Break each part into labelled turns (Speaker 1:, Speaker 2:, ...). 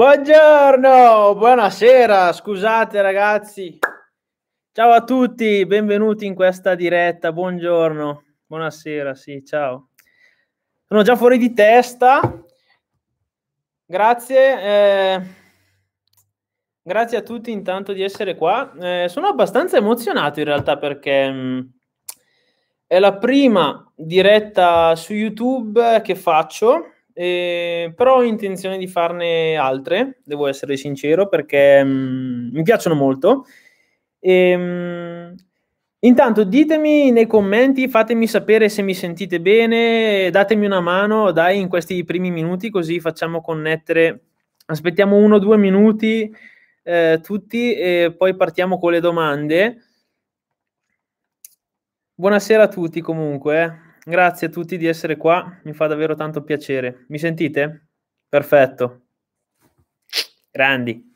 Speaker 1: Buongiorno, buonasera, scusate ragazzi. Ciao a tutti, benvenuti in questa diretta. Buongiorno, buonasera, sì, ciao. Sono già fuori di testa. Grazie. Eh, grazie a tutti intanto di essere qua. Eh, sono abbastanza emozionato in realtà perché mh, mm, è la prima diretta su YouTube che faccio eh, però ho intenzione di farne altre, devo essere sincero, perché mh, mm, mi piacciono molto. E, ehm, mh, intanto ditemi nei commenti, fatemi sapere se mi sentite bene, datemi una mano, dai, in questi primi minuti, così facciamo connettere. Aspettiamo uno o due minuti eh, tutti e poi partiamo con le domande. Buonasera a tutti comunque. Eh. Grazie a tutti di essere qua, mi fa davvero tanto piacere. Mi sentite? Perfetto. Grandi.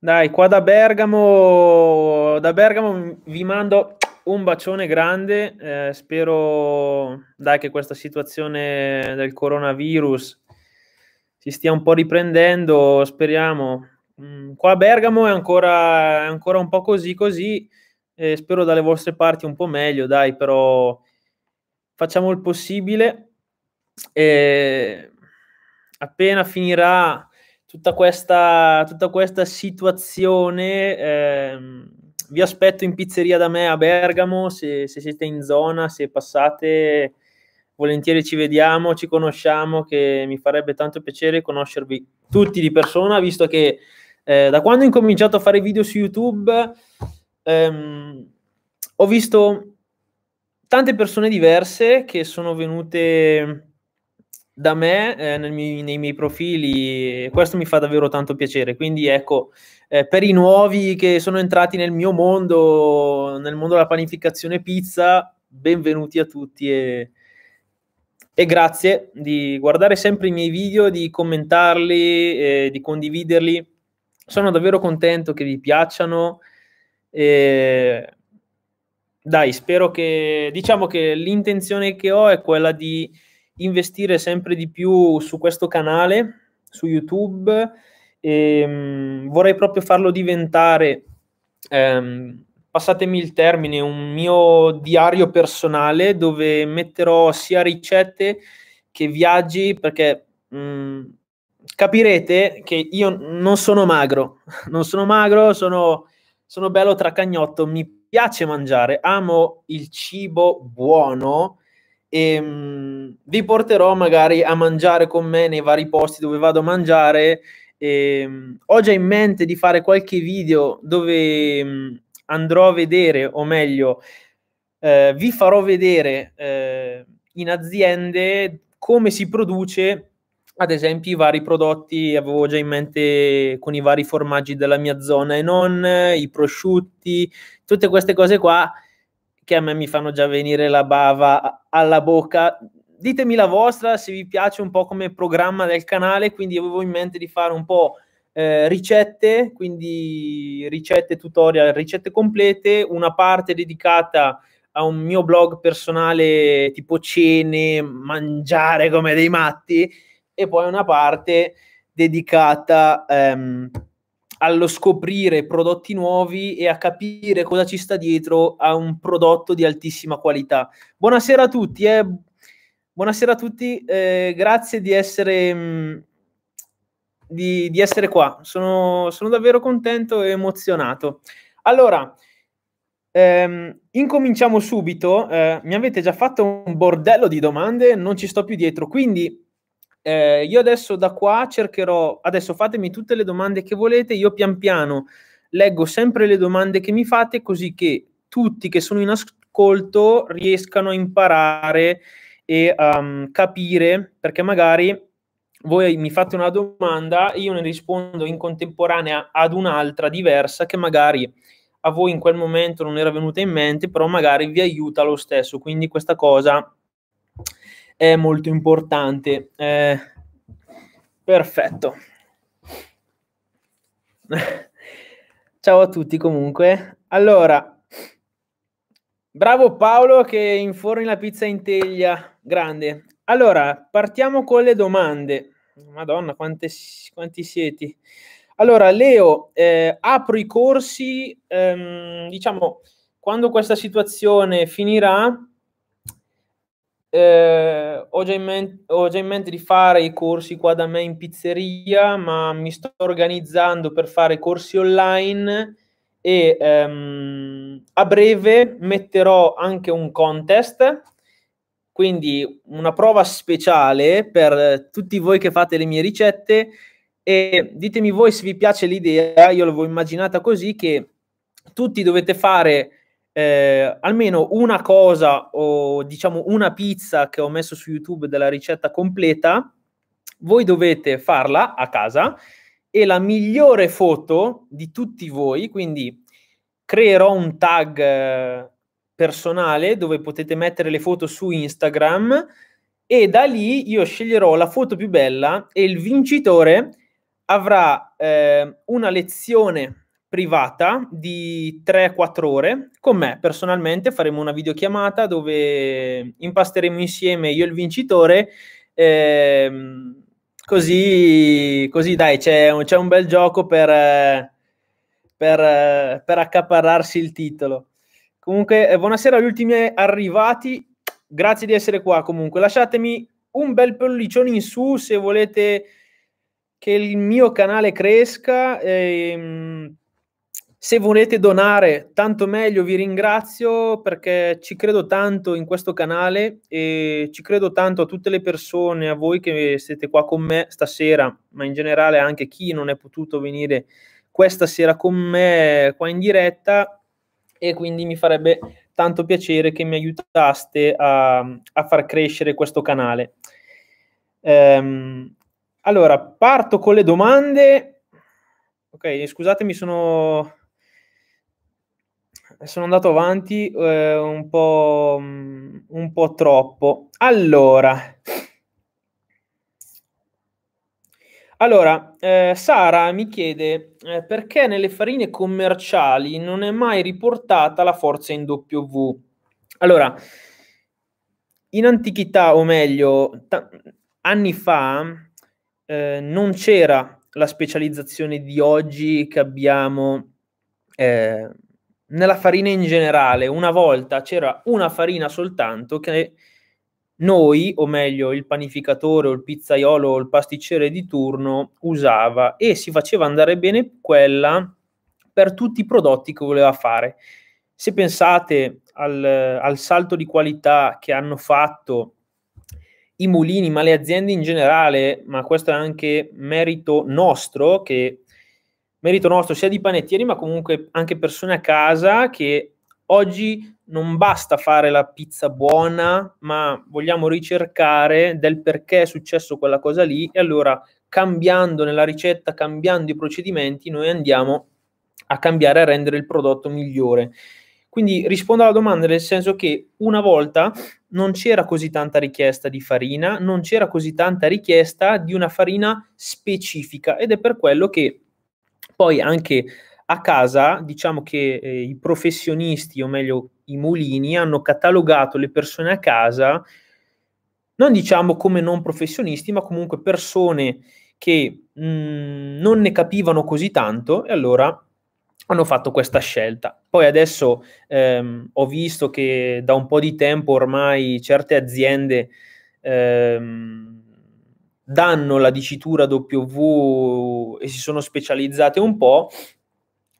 Speaker 1: Dai, qua da Bergamo, da Bergamo vi mando un bacione grande, eh, spero dai, che questa situazione del coronavirus si stia un po' riprendendo, speriamo, mh, mm, qua a Bergamo è ancora, è ancora, un po' così così, eh, spero dalle vostre parti un po' meglio, dai, però facciamo il possibile. E appena finirà tutta questa, tutta questa situazione, eh, vi aspetto in pizzeria da me a Bergamo, se, se siete in zona, se passate volentieri ci vediamo, ci conosciamo, che mi farebbe tanto piacere conoscervi tutti di persona, visto che eh, da quando ho incominciato a fare video su YouTube, ehm, ho visto tante persone diverse che sono venute da me eh, mio, nei miei profili questo mi fa davvero tanto piacere. Quindi ecco, eh, per i nuovi che sono entrati nel mio mondo, nel mondo della panificazione pizza, benvenuti a tutti e, e grazie di guardare sempre i miei video, di commentarli, eh, di condividerli sono davvero contento che vi piacciano. E... Dai, spero che diciamo che l'intenzione che ho è quella di investire sempre di più su questo canale, su YouTube. E, um, vorrei proprio farlo diventare, um, passatemi il termine, un mio diario personale dove metterò sia ricette che viaggi, perché um, capirete che io non sono magro, non sono magro, sono, sono bello tracagnotto, mi piace mangiare, amo il cibo buono e um, vi porterò magari a mangiare con me nei vari posti dove vado a mangiare. E, um, ho già in mente di fare qualche video dove um, andrò a vedere, o meglio, eh, vi farò vedere eh, in aziende come si produce ad esempio i vari prodotti, avevo già in mente con i vari formaggi della mia zona e non, i prosciutti, tutte queste cose qua che a me mi fanno già venire la bava alla bocca. Ditemi la vostra se vi piace un po' come programma del canale, quindi avevo in mente di fare un po' eh, ricette, quindi ricette tutorial, ricette complete, una parte dedicata a un mio blog personale tipo cene, mangiare come dei matti, e poi una parte dedicata ehm, allo scoprire prodotti nuovi e a capire cosa ci sta dietro a un prodotto di altissima qualità. Buonasera a tutti, eh. buonasera a tutti, eh, grazie di essere... Mh, mm, di, di, essere qua. Sono, sono, davvero contento e emozionato. Allora, ehm, incominciamo subito. Eh, mi avete già fatto un bordello di domande, non ci sto più dietro, quindi eh, io adesso da qua cercherò, adesso fatemi tutte le domande che volete, io pian piano leggo sempre le domande che mi fate così che tutti che sono in ascolto riescano a imparare e a um, ehm, capire, perché magari voi mi fate una domanda e io ne rispondo in contemporanea ad un'altra diversa che magari a voi in quel momento non era venuta in mente, però magari vi aiuta lo stesso. Quindi questa cosa è molto importante. Eh, perfetto. Ciao a tutti comunque. Allora, bravo Paolo che inforni la pizza in teglia, grande. Allora, partiamo con le domande. Madonna, quante, quanti siete. Allora, Leo, eh, apro i corsi, ehm, diciamo, quando questa situazione finirà, eh, ho, già mente, ho, già in mente di fare i corsi qua da me in pizzeria, ma mi sto organizzando per fare corsi online e ehm, a breve metterò anche un contest, quindi una prova speciale per tutti voi che fate le mie ricette e ditemi voi se vi piace l'idea, io l'avevo immaginata così che tutti dovete fare eh, almeno una cosa o diciamo una pizza che ho messo su YouTube della ricetta completa, voi dovete farla a casa e la migliore foto di tutti voi, quindi creerò un tag eh, personale dove potete mettere le foto su Instagram e da lì io sceglierò la foto più bella e il vincitore avrà eh, una lezione privata di 3-4 ore con me personalmente faremo una videochiamata dove impasteremo insieme io e il vincitore ehm, così, così dai c'è, c'è, un bel gioco per, per, per accaparrarsi il titolo comunque eh, buonasera agli ultimi arrivati grazie di essere qua comunque lasciatemi un bel pollicione in su se volete che il mio canale cresca ehm, se volete donare, tanto meglio, vi ringrazio perché ci credo tanto in questo canale e ci credo tanto a tutte le persone, a voi che siete qua con me stasera, ma in generale anche chi non è potuto venire questa sera con me qua in diretta e quindi mi farebbe tanto piacere che mi aiutaste a, a far crescere questo canale. Ehm, allora, parto con le domande. Ok, scusatemi, sono eh, sono andato avanti eh, un, po', mm, un po' troppo. Allora, Allora, eh, Sara mi chiede eh, perché nelle farine commerciali non è mai riportata la forza in W. Allora, in antichità, o meglio, ta- anni fa, eh, non c'era la specializzazione di oggi che abbiamo eh, nella farina in generale, una volta c'era una farina soltanto che noi, o meglio il panificatore o il pizzaiolo o il pasticcere di turno usava e si faceva andare bene quella per tutti i prodotti che voleva fare. Se pensate al, al salto di qualità che hanno fatto i mulini, ma le aziende in generale, ma questo è anche merito nostro che merito nostro sia di panettieri, ma comunque anche persone a casa che oggi non basta fare la pizza buona, ma vogliamo ricercare del perché è successo quella cosa lì e allora cambiando nella ricetta, cambiando i procedimenti, noi andiamo a cambiare, a rendere il prodotto migliore. Quindi rispondo alla domanda nel senso che una volta non c'era così tanta richiesta di farina, non c'era così tanta richiesta di una farina specifica ed è per quello che poi anche a casa, diciamo che eh, i professionisti, o meglio i mulini, hanno catalogato le persone a casa, non diciamo come non professionisti, ma comunque persone che mh, mm, non ne capivano così tanto e allora hanno fatto questa scelta. Poi adesso ehm, ho visto che da un po' di tempo ormai certe aziende ehm, danno la dicitura W e si sono specializzate un po',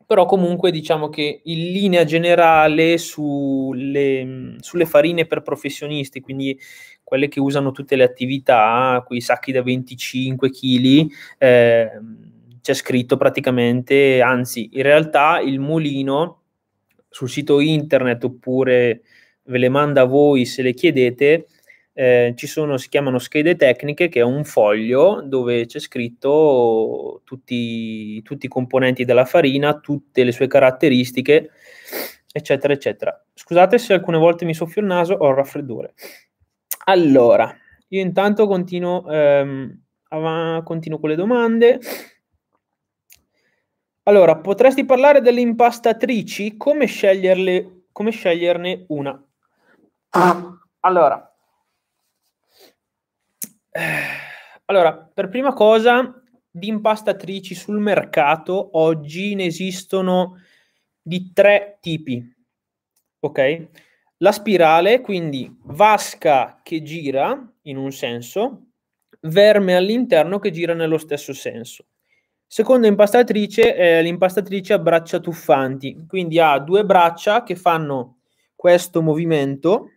Speaker 1: però comunque diciamo che in linea generale sulle, sulle farine per professionisti, quindi quelle che usano tutte le attività, quei sacchi da 25 kg, eh, c'è scritto praticamente, anzi in realtà il mulino sul sito internet oppure ve le manda voi se le chiedete, eh, ci sono, si chiamano schede tecniche, che è un foglio dove c'è scritto tutti, tutti i componenti della farina, tutte le sue caratteristiche, eccetera, eccetera. Scusate se alcune volte mi soffio il naso, ho il raffreddore. Allora, io intanto continuo, ehm, av- continuo con le domande. Allora, potresti parlare delle impastatrici? Come, sceglierle, come sceglierne una? Ah. Allora, allora, per prima cosa, di impastatrici sul mercato oggi ne esistono di tre tipi. Ok? La spirale, quindi vasca che gira in un senso, verme all'interno che gira nello stesso senso. Seconda impastatrice è eh, l'impastatrice a braccia tuffanti, quindi ha due braccia che fanno questo movimento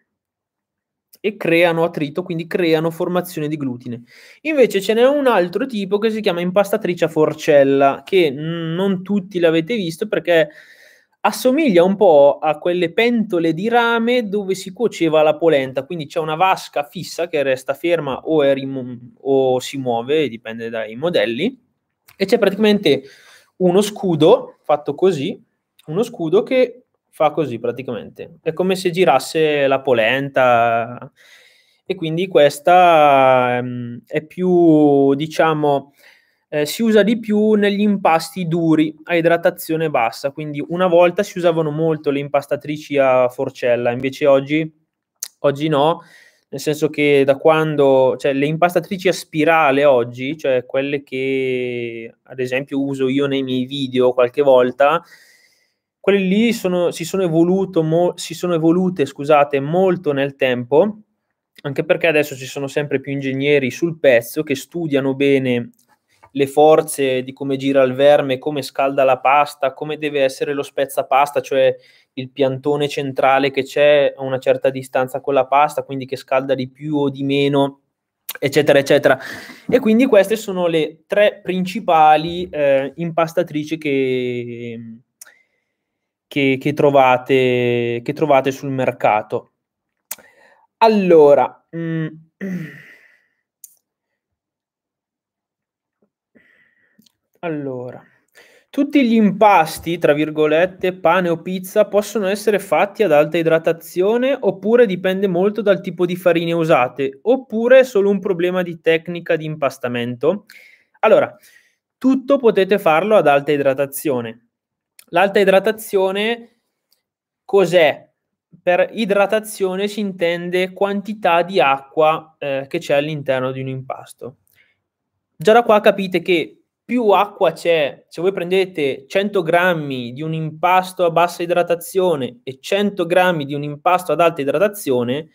Speaker 1: e creano attrito, quindi creano formazione di glutine. Invece ce n'è un altro tipo che si chiama impastatrice a forcella, che non tutti l'avete visto perché assomiglia un po' a quelle pentole di rame dove si cuoceva la polenta, quindi c'è una vasca fissa che resta ferma o, rim- o si muove, dipende dai modelli, e c'è praticamente uno scudo fatto così, uno scudo che fa così praticamente. È come se girasse la polenta e quindi questa um, è più, diciamo, eh, si usa di più negli impasti duri a idratazione bassa, quindi una volta si usavano molto le impastatrici a forcella, invece oggi, oggi no, nel senso che da quando, cioè le impastatrici a spirale oggi, cioè quelle che ad esempio uso io nei miei video qualche volta, quelle lì sono, si, sono evoluto, mo, si sono evolute scusate, molto nel tempo, anche perché adesso ci sono sempre più ingegneri sul pezzo che studiano bene le forze di come gira il verme, come scalda la pasta, come deve essere lo spezzapasta, cioè il piantone centrale che c'è a una certa distanza con la pasta, quindi che scalda di più o di meno, eccetera, eccetera. E quindi queste sono le tre principali eh, impastatrici che, che, che, trovate, che trovate sul mercato. Allora, mh, mm, allora, tutti gli impasti, tra virgolette, pane o pizza, possono essere fatti ad alta idratazione oppure dipende molto dal tipo di farine usate, oppure è solo un problema di tecnica di impastamento? Allora, tutto potete farlo ad alta idratazione. L'alta idratazione cos'è? Per idratazione si intende quantità di acqua eh, che c'è all'interno di un impasto. Già da qua capite che più acqua c'è, se voi prendete 100 grammi di un impasto a bassa idratazione e 100 grammi di un impasto ad alta idratazione,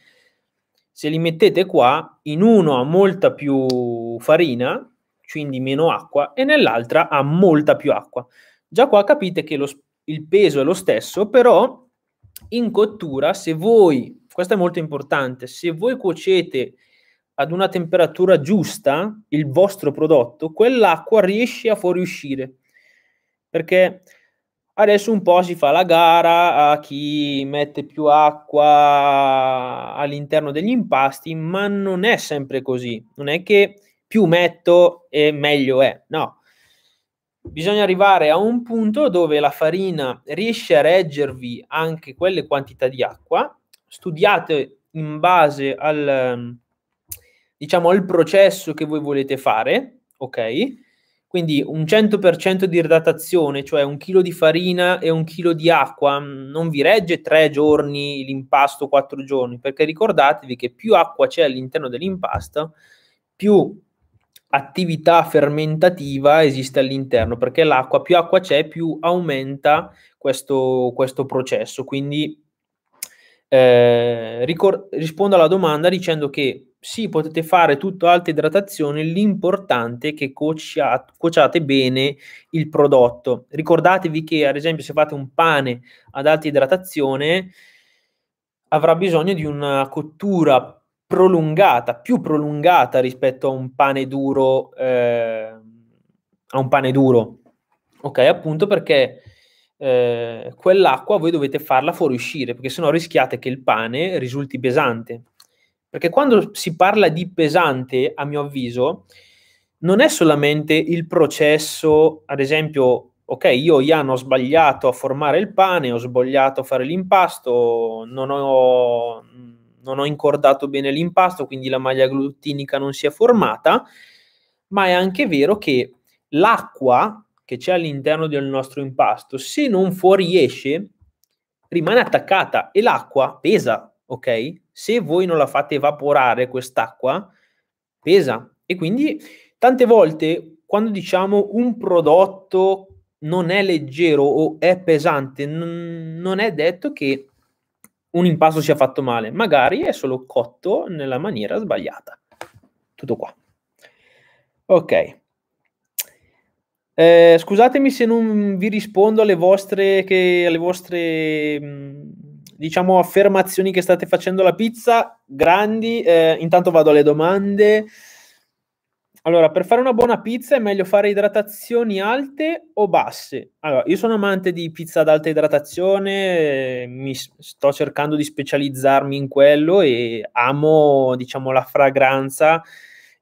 Speaker 1: se li mettete qua, in uno ha molta più farina, quindi meno acqua, e nell'altra ha molta più acqua. Già qua capite che lo, il peso è lo stesso, però in cottura, se voi, questo è molto importante, se voi cuocete ad una temperatura giusta il vostro prodotto, quell'acqua riesce a fuoriuscire. Perché adesso un po' si fa la gara a chi mette più acqua all'interno degli impasti, ma non è sempre così. Non è che più metto e meglio è. No, bisogna arrivare a un punto dove la farina riesce a reggervi anche quelle quantità di acqua. Studiate in base al, ehm, diciamo, al processo che voi volete fare, ok? Quindi un 100% di idratazione, cioè un chilo di farina e un chilo di acqua, mm, non vi regge tre giorni l'impasto, quattro giorni, perché ricordatevi che più acqua c'è all'interno dell'impasto, più attività fermentativa esiste all'interno, perché l'acqua, più acqua c'è, più aumenta questo, questo processo. Quindi eh, ricor- rispondo alla domanda dicendo che sì, potete fare tutto alta idratazione, l'importante è che cuociate, cuociate bene il prodotto. Ricordatevi che, ad esempio, se fate un pane ad alta idratazione, avrà bisogno di una cottura prolungata, più prolungata rispetto a un pane duro, eh, a un pane duro. Ok, appunto perché eh, quell'acqua voi dovete farla fuoriuscire, perché sennò rischiate che il pane risulti pesante. Perché quando si parla di pesante, a mio avviso, non è solamente il processo, ad esempio, ok, io Ian ho sbagliato a formare il pane, ho sbagliato a fare l'impasto, non ho, non ho incordato bene l'impasto, quindi la maglia glutinica non si è formata, ma è anche vero che l'acqua che c'è all'interno del nostro impasto, se non fuoriesce, rimane attaccata e l'acqua pesa, ok? Se voi non la fate evaporare quest'acqua, pesa. E quindi tante volte quando diciamo un prodotto non è leggero o è pesante, non è detto che un impasto sia fatto male, magari è solo cotto nella maniera sbagliata. Tutto qua. Ok. Eh, scusatemi se non vi rispondo alle vostre, che, alle vostre mm, diciamo, affermazioni che state facendo la pizza, grandi. Eh, intanto vado alle domande. Allora, per fare una buona pizza è meglio fare idratazioni alte o basse? Allora, io sono amante di pizza ad alta idratazione, mi sto cercando di specializzarmi in quello e amo, diciamo, la fragranza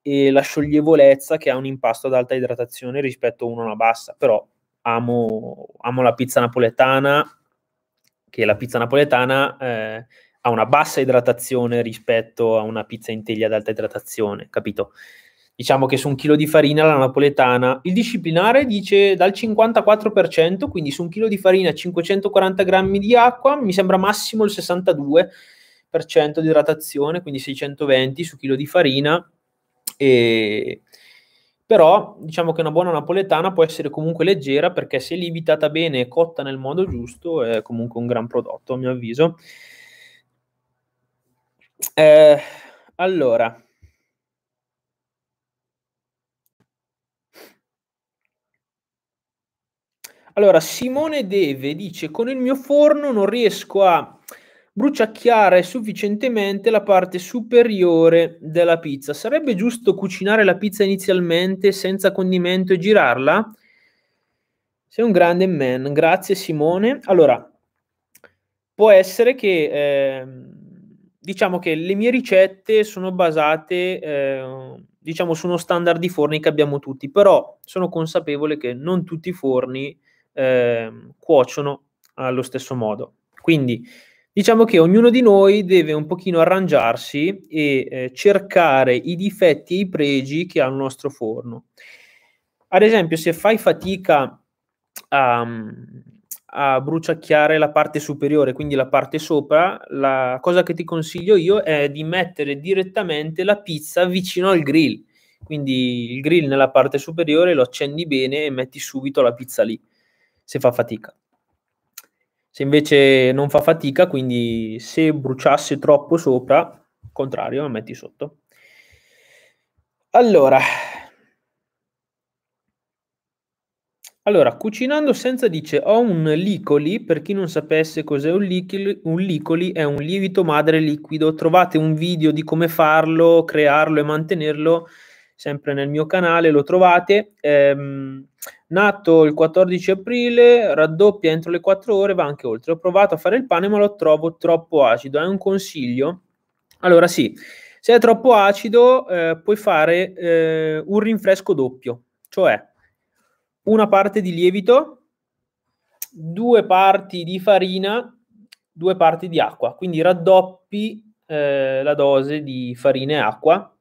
Speaker 1: e la scioglievolezza che ha un impasto ad alta idratazione rispetto a uno a una bassa, però amo, amo, la pizza napoletana, che la pizza napoletana eh, ha una bassa idratazione rispetto a una pizza in teglia ad alta idratazione, capito? diciamo che su un chilo di farina la napoletana, il disciplinare dice dal 54%, quindi su un chilo di farina 540 grammi di acqua, mi sembra massimo il 62% di idratazione, quindi 620 su chilo di farina. E... Però diciamo che una buona napoletana può essere comunque leggera perché se lievitata bene e cotta nel modo giusto è comunque un gran prodotto a mio avviso. Eh, allora, Allora, Simone Deve dice: Con il mio forno non riesco a bruciacchiare sufficientemente la parte superiore della pizza. Sarebbe giusto cucinare la pizza inizialmente senza condimento e girarla? Sei un grande man, grazie Simone. Allora, può essere che eh, diciamo che le mie ricette sono basate eh, diciamo su uno standard di forni che abbiamo tutti, però sono consapevole che non tutti i forni eh, cuociono allo stesso modo. Quindi diciamo che ognuno di noi deve un pochino arrangiarsi e eh, cercare i difetti e i pregi che ha il nostro forno. Ad esempio, se fai fatica a, mm, a bruciacchiare la parte superiore, quindi la parte sopra, la cosa che ti consiglio io è di mettere direttamente la pizza vicino al grill. Quindi il grill nella parte superiore lo accendi bene e metti subito la pizza lì se fa fatica. Se invece non fa fatica, quindi se bruciasse troppo sopra, contrario, la metti sotto. Allora, allora, cucinando senza dice ho un licoli, per chi non sapesse cos'è un licoli, un licoli è un lievito madre liquido, trovate un video di come farlo, crearlo e mantenerlo sempre nel mio canale, lo trovate. Ehm, Nato il 14 aprile, raddoppia entro le 4 ore, va anche oltre. Ho provato a fare il pane, ma lo trovo troppo acido. Hai un consiglio? Allora, sì, se è troppo acido, eh, puoi fare eh, un rinfresco doppio, cioè una parte di lievito, due parti di farina, due parti di acqua. Quindi raddoppi eh, la dose di farina e acqua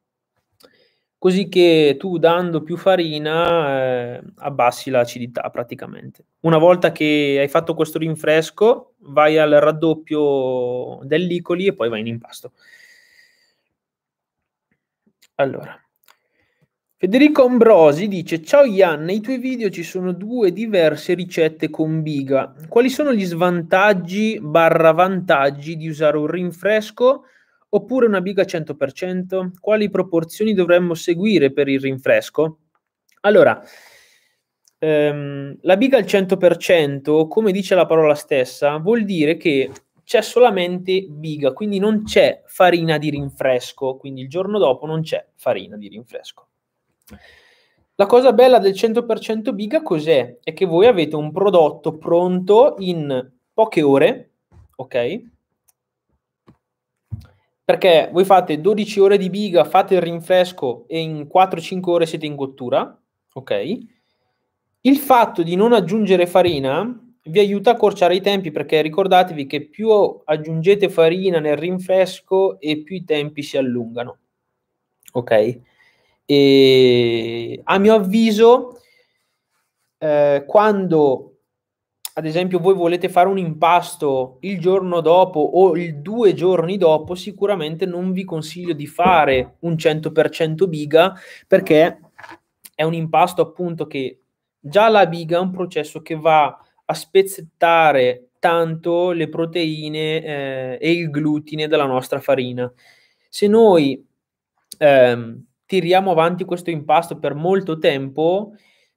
Speaker 1: così che tu dando più farina eh, abbassi l'acidità praticamente. Una volta che hai fatto questo rinfresco, vai al raddoppio dell'icoli e poi vai in impasto. Allora, Federico Ambrosi dice: Ciao Ian, nei tuoi video ci sono due diverse ricette con biga. Quali sono gli svantaggi barra vantaggi di usare un rinfresco oppure una biga 100%? Quali proporzioni dovremmo seguire per il rinfresco? Allora, ehm, la biga al 100%, come dice la parola stessa, vuol dire che c'è solamente biga, quindi non c'è farina di rinfresco, quindi il giorno dopo non c'è farina di rinfresco. La cosa bella del 100% biga cos'è? È che voi avete un prodotto pronto in poche ore, ok? Perché voi fate 12 ore di biga, fate il rinfresco e in 4-5 ore siete in cottura, ok? Il fatto di non aggiungere farina vi aiuta a accorciare i tempi perché ricordatevi che più aggiungete farina nel rinfresco e più i tempi si allungano. Ok? E a mio avviso, eh, quando ad esempio voi volete fare un impasto il giorno dopo o il due giorni dopo, sicuramente non vi consiglio di fare un 100% biga perché è un impasto appunto che già la biga è un processo che va a spezzettare tanto le proteine eh, e il glutine della nostra farina. Se noi ehm, tiriamo avanti questo impasto per molto tempo,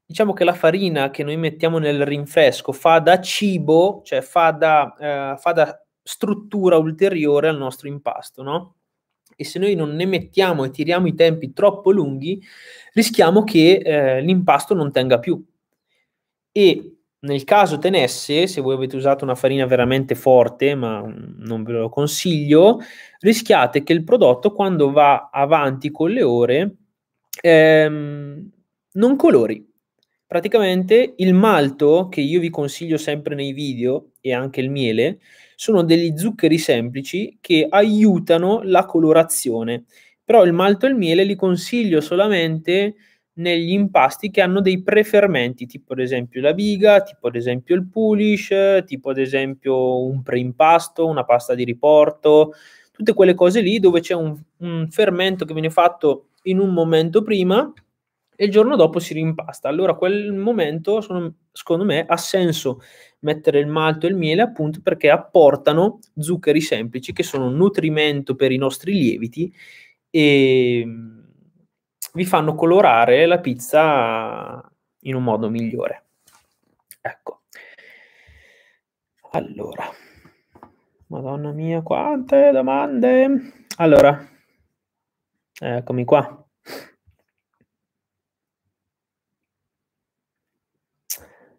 Speaker 1: diciamo che la farina che noi mettiamo nel rinfresco fa da cibo, cioè fa da, eh, fa da struttura ulteriore al nostro impasto, no? E se noi non ne mettiamo e tiriamo i tempi troppo lunghi, rischiamo che eh, l'impasto non tenga più. E nel caso tenesse, se voi avete usato una farina veramente forte, ma non ve lo consiglio, rischiate che il prodotto quando va avanti con le ore ehm, non colori, Praticamente il malto, che io vi consiglio sempre nei video, e anche il miele, sono degli zuccheri semplici che aiutano la colorazione. Però il malto e il miele li consiglio solamente negli impasti che hanno dei prefermenti, tipo ad esempio la biga, tipo ad esempio il pulish, tipo ad esempio un preimpasto, una pasta di riporto, tutte quelle cose lì dove c'è un, un fermento che viene fatto in un momento prima e il giorno dopo si rimpasta. Allora, a quel momento, sono, secondo me, ha senso mettere il malto e il miele appunto perché apportano zuccheri semplici che sono nutrimento per i nostri lieviti e mm, vi fanno colorare la pizza in un modo migliore. Ecco. Allora, Madonna mia, quante domande! Allora, eccomi qua.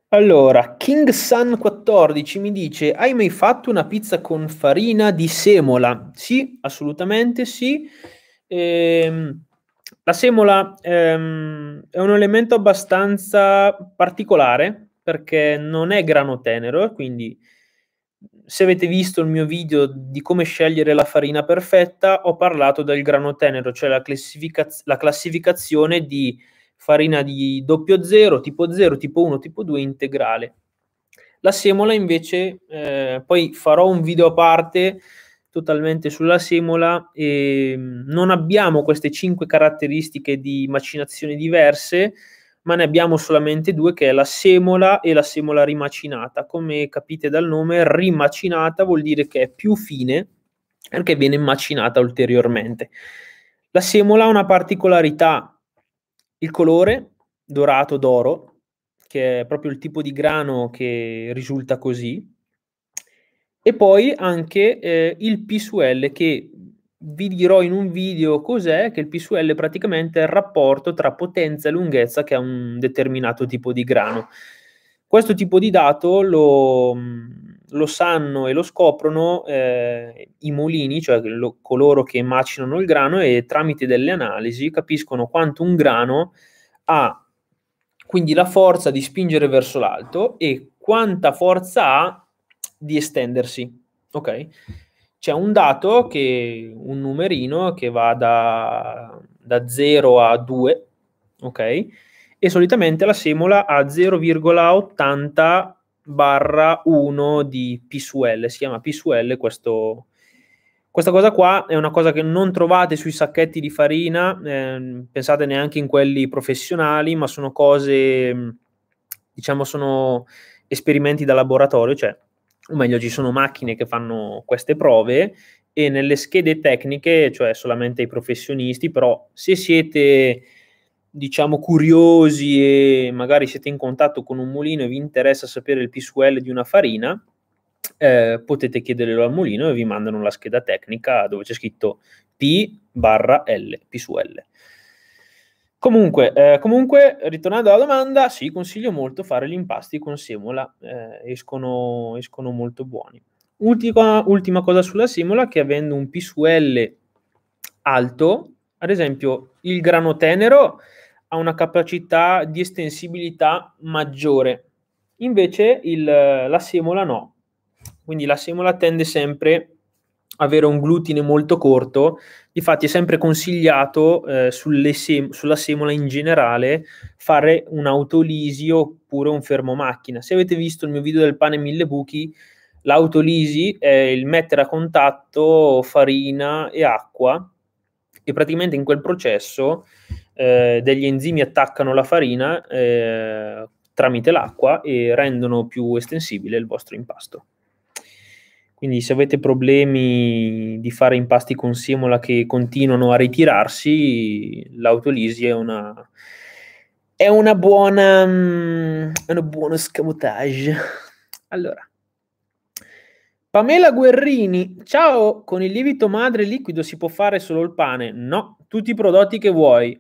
Speaker 1: Allora, King Sun 14 mi dice: Hai mai fatto una pizza con farina di semola? Sì, assolutamente sì. Ehm, la semola ehm, è un elemento abbastanza particolare perché non è grano tenero, quindi se avete visto il mio video di come scegliere la farina perfetta, ho parlato del grano tenero, cioè la, classifica- la classificazione di farina di doppio 0, tipo 0, tipo 1, tipo 2 integrale. La semola invece, eh, poi farò un video a parte totalmente sulla semola e ehm, non abbiamo queste 5 caratteristiche di macinazione diverse, ma ne abbiamo solamente due che è la semola e la semola rimacinata. Come capite dal nome, rimacinata vuol dire che è più fine perché viene macinata ulteriormente. La semola ha una particolarità il colore dorato d'oro, che è proprio il tipo di grano che risulta così, e poi anche eh, il PSUL che vi dirò in un video cos'è, che il PSUL praticamente è il rapporto tra potenza e lunghezza che ha un determinato tipo di grano. Questo tipo di dato lo, mm, lo sanno e lo scoprono eh, i mulini, cioè lo, coloro che macinano il grano e tramite delle analisi capiscono quanto un grano ha quindi la forza di spingere verso l'alto e quanta forza ha di estendersi. Ok? C'è un dato che un numerino che va da, da 0 a 2, ok? E solitamente la semola ha 0,80 barra 1 di PSUL, si chiama PSUL questo, questa cosa qua è una cosa che non trovate sui sacchetti di farina, eh, pensate neanche in quelli professionali, ma sono cose, mm, diciamo, sono esperimenti da laboratorio, cioè, o meglio, ci sono macchine che fanno queste prove e nelle schede tecniche, cioè solamente i professionisti, però se siete diciamo curiosi e magari siete in contatto con un mulino e vi interessa sapere il PSUL di una farina, eh, potete chiederlo al mulino e vi mandano la scheda tecnica dove c'è scritto P barra L, PSUL. Comunque, eh, comunque, ritornando alla domanda, sì, consiglio molto fare gli impasti con semola, eh, escono, escono, molto buoni. Ultima, ultima, cosa sulla semola, che avendo un PSUL alto, ad esempio il grano tenero ha una capacità di estensibilità maggiore. Invece il, la semola no. Quindi la semola tende sempre ad avere un glutine molto corto, Infatti è sempre consigliato eh, sem- sulla semola in generale fare un'autolisi oppure un fermo macchina. Se avete visto il mio video del pane mille buchi, L'autolisi è il mettere a contatto farina e acqua e praticamente in quel processo eh, degli enzimi attaccano la farina eh, tramite l'acqua e rendono più estensibile il vostro impasto. Quindi se avete problemi di fare impasti con semola che continuano a ritirarsi, l'autolisi è una, è una buona, um, una buona scamotage. Allora, Pamela Guerrini, ciao, con il lievito madre liquido si può fare solo il pane? No, tutti i prodotti che vuoi,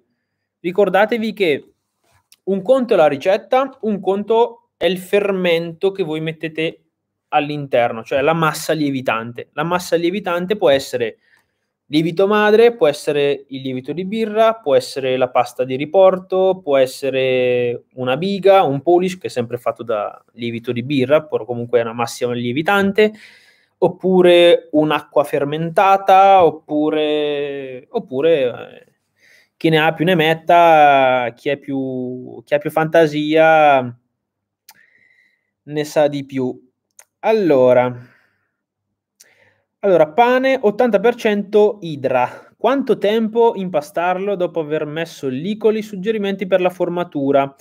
Speaker 1: ricordatevi che un conto è la ricetta, un conto è il fermento che voi mettete all'interno, cioè la massa lievitante. La massa lievitante può essere lievito madre, può essere il lievito di birra, può essere la pasta di riporto, può essere una biga, un polish che è sempre fatto da lievito di birra, però comunque è una massima lievitante, oppure un'acqua fermentata, oppure, oppure eh, chi ne ha più ne metta, chi, è più, chi ha più fantasia ne sa di più. Allora, allora, pane 80% idra. Quanto tempo impastarlo dopo aver messo l'icoli? Suggerimenti per la formatura.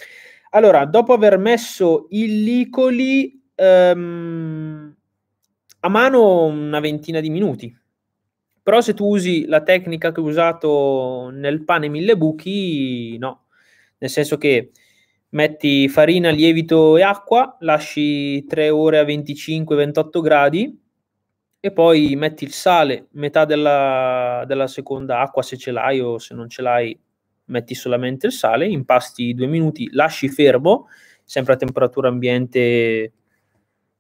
Speaker 1: Allora, dopo aver messo il licoli ehm, a mano una ventina di minuti. Però se tu usi la tecnica che ho usato nel pane mille buchi, no. Nel senso che metti farina, lievito e acqua, lasci 3 ore a 25-28 gradi e poi metti il sale, metà della, della seconda acqua se ce l'hai o se non ce l'hai metti solamente il sale, impasti due minuti, lasci fermo, sempre a temperatura ambiente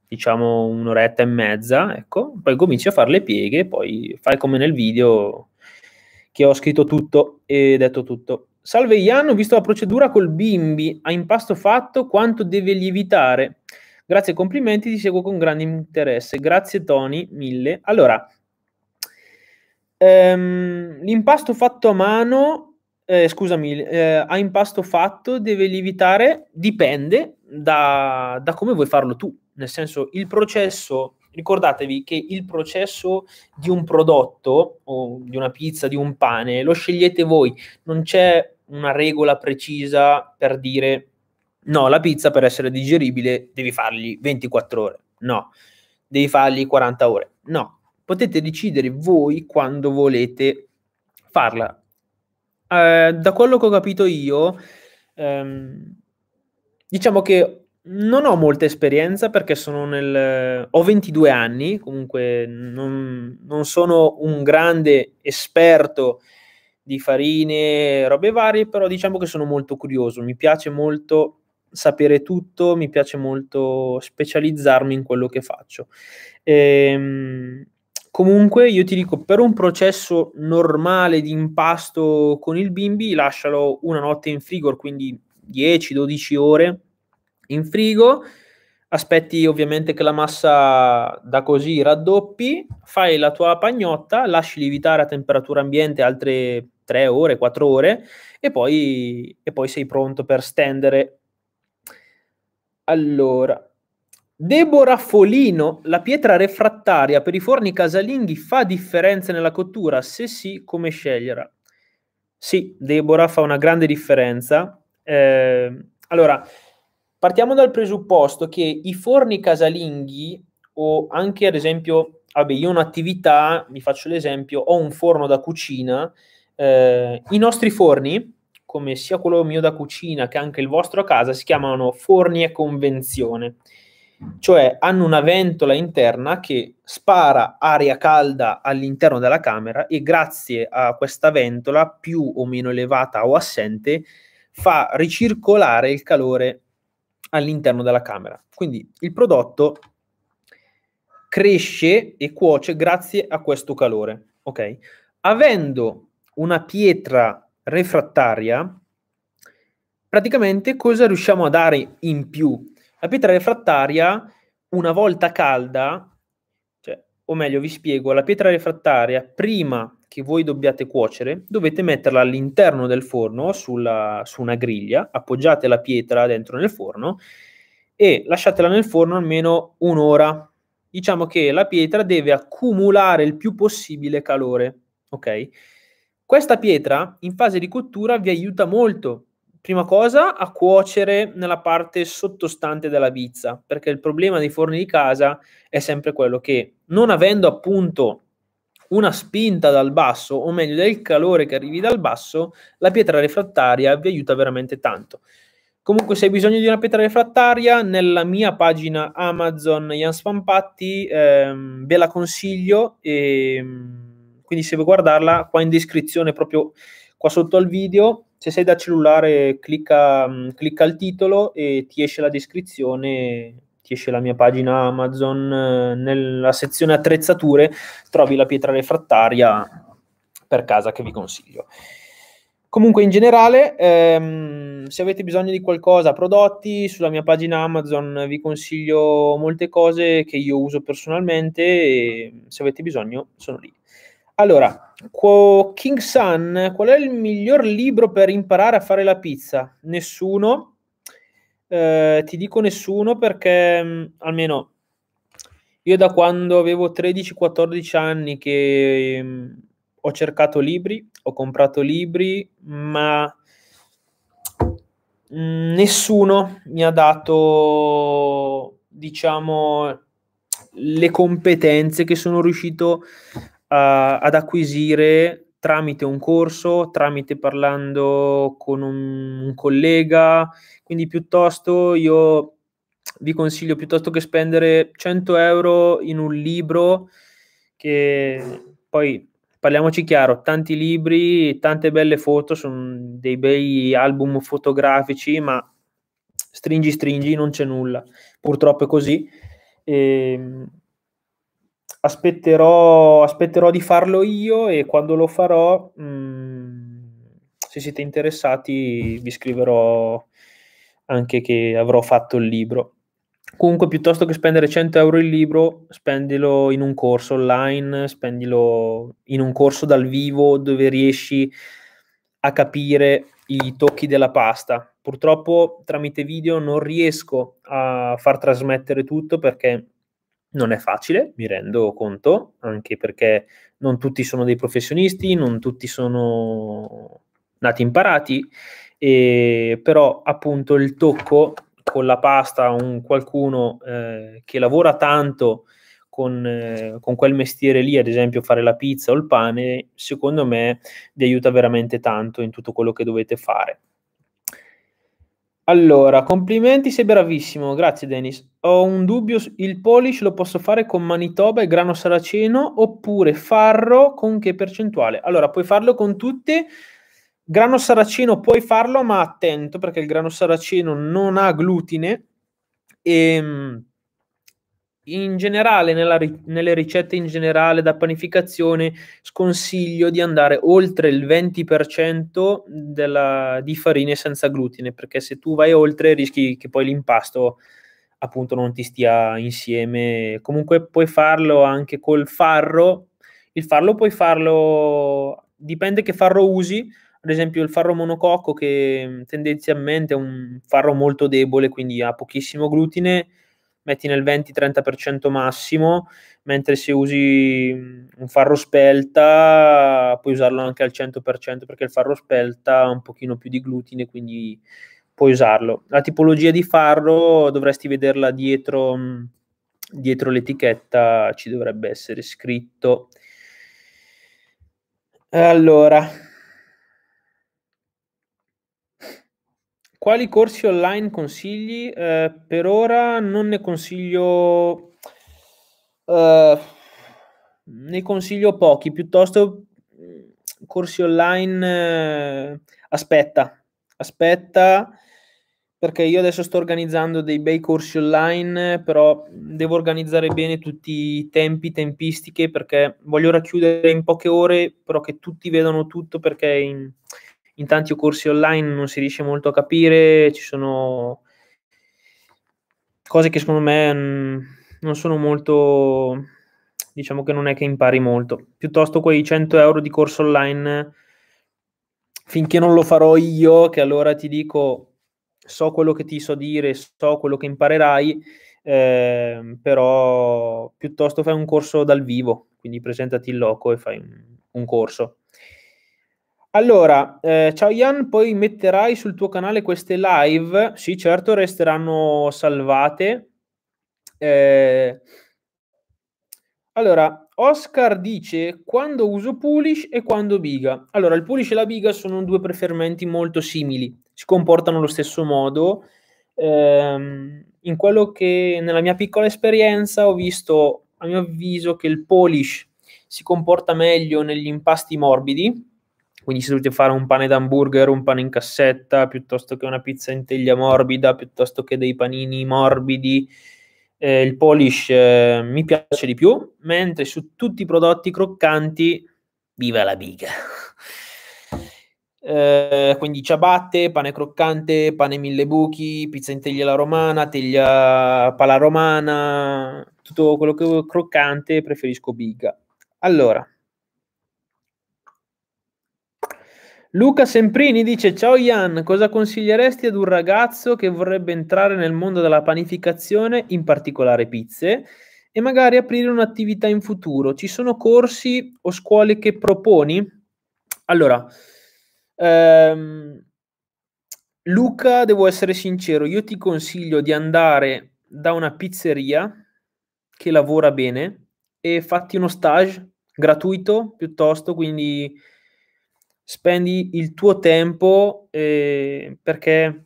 Speaker 1: diciamo un'oretta e mezza, ecco, poi cominci a fare le pieghe, poi fai come nel video che ho scritto tutto e detto tutto. Salve Ian, ho visto la procedura col bimbi, a impasto fatto, quanto deve lievitare? Grazie, complimenti, ti seguo con grande interesse. Grazie Tony, mille. Allora, ehm, l'impasto fatto a mano, eh, scusami, eh, a impasto fatto deve lievitare, dipende da, da come vuoi farlo tu nel senso, il processo, ricordatevi che il processo di un prodotto o di una pizza, di un pane, lo scegliete voi, non c'è una regola precisa per dire no, la pizza per essere digeribile devi fargli 24 ore, no, devi fargli 40 ore, no, potete decidere voi quando volete farla. Eh, da quello che ho capito io, ehm, diciamo che non ho molta esperienza perché sono nel... ho 22 anni, comunque non, non sono un grande esperto di farine, robe varie, però diciamo che sono molto curioso, mi piace molto sapere tutto, mi piace molto specializzarmi in quello che faccio. Ehm, comunque io ti dico, per un processo normale di impasto con il bimbi, lascialo una notte in frigo, quindi 10-12 ore in frigo, aspetti ovviamente che la massa da così raddoppi, fai la tua pagnotta, lasci lievitare a temperatura ambiente altre 3 ore, 4 ore e poi, e poi sei pronto per stendere. Allora, Deborah Folino, la pietra refrattaria per i forni casalinghi fa differenza nella cottura? Se sì, come scegliere? Sì, Deborah fa una grande differenza. Eh, allora, Partiamo dal presupposto che i forni casalinghi o anche ad esempio, vabbè, io ho un'attività, vi faccio l'esempio, ho un forno da cucina, eh, i nostri forni, come sia quello mio da cucina che anche il vostro a casa, si chiamano forni a convenzione, cioè hanno una ventola interna che spara aria calda all'interno della camera e grazie a questa ventola, più o meno elevata o assente, fa ricircolare il calore all'interno della camera. Quindi il prodotto cresce e cuoce grazie a questo calore. Okay? Avendo una pietra refrattaria, praticamente cosa riusciamo a dare in più? La pietra refrattaria, una volta calda, cioè, o meglio vi spiego, la pietra refrattaria prima che voi dobbiate cuocere, dovete metterla all'interno del forno sulla, su una griglia, appoggiate la pietra dentro nel forno e lasciatela nel forno almeno un'ora. Diciamo che la pietra deve accumulare il più possibile calore, ok? Questa pietra in fase di cottura vi aiuta molto. Prima cosa a cuocere nella parte sottostante della pizza, perché il problema dei forni di casa è sempre quello che non avendo appunto una spinta dal basso, o meglio del calore che arrivi dal basso, la pietra refrattaria vi aiuta veramente tanto. Comunque, se hai bisogno di una pietra refrattaria, nella mia pagina Amazon Jan Spampatti ehm, ve la consiglio. E, ehm, quindi, se vuoi guardarla, qua in descrizione, proprio qua sotto al video, se sei da cellulare, clicca, mm, clicca al titolo e ti esce la descrizione ti esce la mia pagina Amazon, eh, nella sezione attrezzature trovi la pietra refrattaria per casa che vi consiglio. Comunque in generale, ehm, se avete bisogno di qualcosa, prodotti, sulla mia pagina Amazon vi consiglio molte cose che io uso personalmente e se avete bisogno sono lì. Allora, King Sun, qual è il miglior libro per imparare a fare la pizza? Nessuno, eh, ti dico nessuno perché mh, mm, almeno io da quando avevo 13-14 anni che mh, mm, ho cercato libri, ho comprato libri, ma mm, nessuno mi ha dato, diciamo, le competenze che sono riuscito a, ad acquisire tramite un corso, tramite parlando con un, un collega, quindi piuttosto io vi consiglio piuttosto che spendere 100 euro in un libro che poi parliamoci chiaro, tanti libri, tante belle foto, sono dei bei album fotografici, ma stringi stringi non c'è nulla. Purtroppo è così. E ehm, aspetterò, aspetterò di farlo io e quando lo farò, mh, mm, se siete interessati, vi scriverò anche che avrò fatto il libro. Comunque, piuttosto che spendere 100 euro il libro, spendilo in un corso online, spendilo in un corso dal vivo dove riesci a capire i tocchi della pasta. Purtroppo tramite video non riesco a far trasmettere tutto perché non è facile, mi rendo conto, anche perché non tutti sono dei professionisti, non tutti sono nati imparati, e, però appunto il tocco con la pasta, un qualcuno eh, che lavora tanto con, eh, con, quel mestiere lì, ad esempio fare la pizza o il pane, secondo me vi aiuta veramente tanto in tutto quello che dovete fare. Allora, complimenti, sei bravissimo. Grazie, Denis. Ho un dubbio, il polish lo posso fare con Manitoba e grano saraceno oppure farlo con che percentuale? Allora, puoi farlo con tutte. Grano saraceno puoi farlo, ma attento perché il grano saraceno non ha glutine e ehm, in generale, nella, nelle ricette in generale da panificazione, sconsiglio di andare oltre il 20% della, di farine senza glutine, perché se tu vai oltre rischi che poi l'impasto appunto non ti stia insieme. Comunque puoi farlo anche col farro. Il farlo puoi farlo, dipende che farro usi, ad esempio il farro monococco che mm, tendenzialmente è un farro molto debole, quindi ha pochissimo glutine metti nel 20-30% massimo, mentre se usi un farro spelta puoi usarlo anche al 100% perché il farro spelta ha un pochino più di glutine, quindi puoi usarlo. La tipologia di farro dovresti vederla dietro, dietro l'etichetta, ci dovrebbe essere scritto. Allora, Quali corsi online consigli? Eh, per ora non ne consiglio, eh, ne consiglio pochi, piuttosto mm, corsi online eh, aspetta, aspetta perché io adesso sto organizzando dei bei corsi online, però devo organizzare bene tutti i tempi, tempistiche, perché voglio racchiudere in poche ore, però che tutti vedano tutto perché in in tanti corsi online non si riesce molto a capire, ci sono cose che secondo me mm, non sono molto, diciamo che non è che impari molto, piuttosto quei 100 euro di corso online, finché non lo farò io, che allora ti dico, so quello che ti so dire, so quello che imparerai, eh, però piuttosto fai un corso dal vivo, quindi presentati in loco e fai un, un corso allora, eh, ciao Ian, poi metterai sul tuo canale queste live? Sì, certo, resteranno salvate. Eh, allora, Oscar dice quando uso Pulish e quando Biga. Allora, il Pulish e la Biga sono due prefermenti molto simili, si comportano allo stesso modo. Eh, in quello che nella mia piccola esperienza ho visto, a mio avviso, che il Polish si comporta meglio negli impasti morbidi quindi se dovete fare un pane d'hamburger, un pane in cassetta, piuttosto che una pizza in teglia morbida, piuttosto che dei panini morbidi, eh, il polish eh, mi piace di più, mentre su tutti i prodotti croccanti, viva la biga! Eh, quindi ciabatte, pane croccante, pane mille buchi, pizza in teglia alla romana, teglia pala romana, tutto quello che è croccante preferisco biga. Allora, Luca Semprini dice: Ciao Ian, cosa consiglieresti ad un ragazzo che vorrebbe entrare nel mondo della panificazione, in particolare pizze, e magari aprire un'attività in futuro? Ci sono corsi o scuole che proponi? Allora, ehm, Luca, devo essere sincero, io ti consiglio di andare da una pizzeria che lavora bene e fatti uno stage gratuito piuttosto, quindi spendi il tuo tempo eh, perché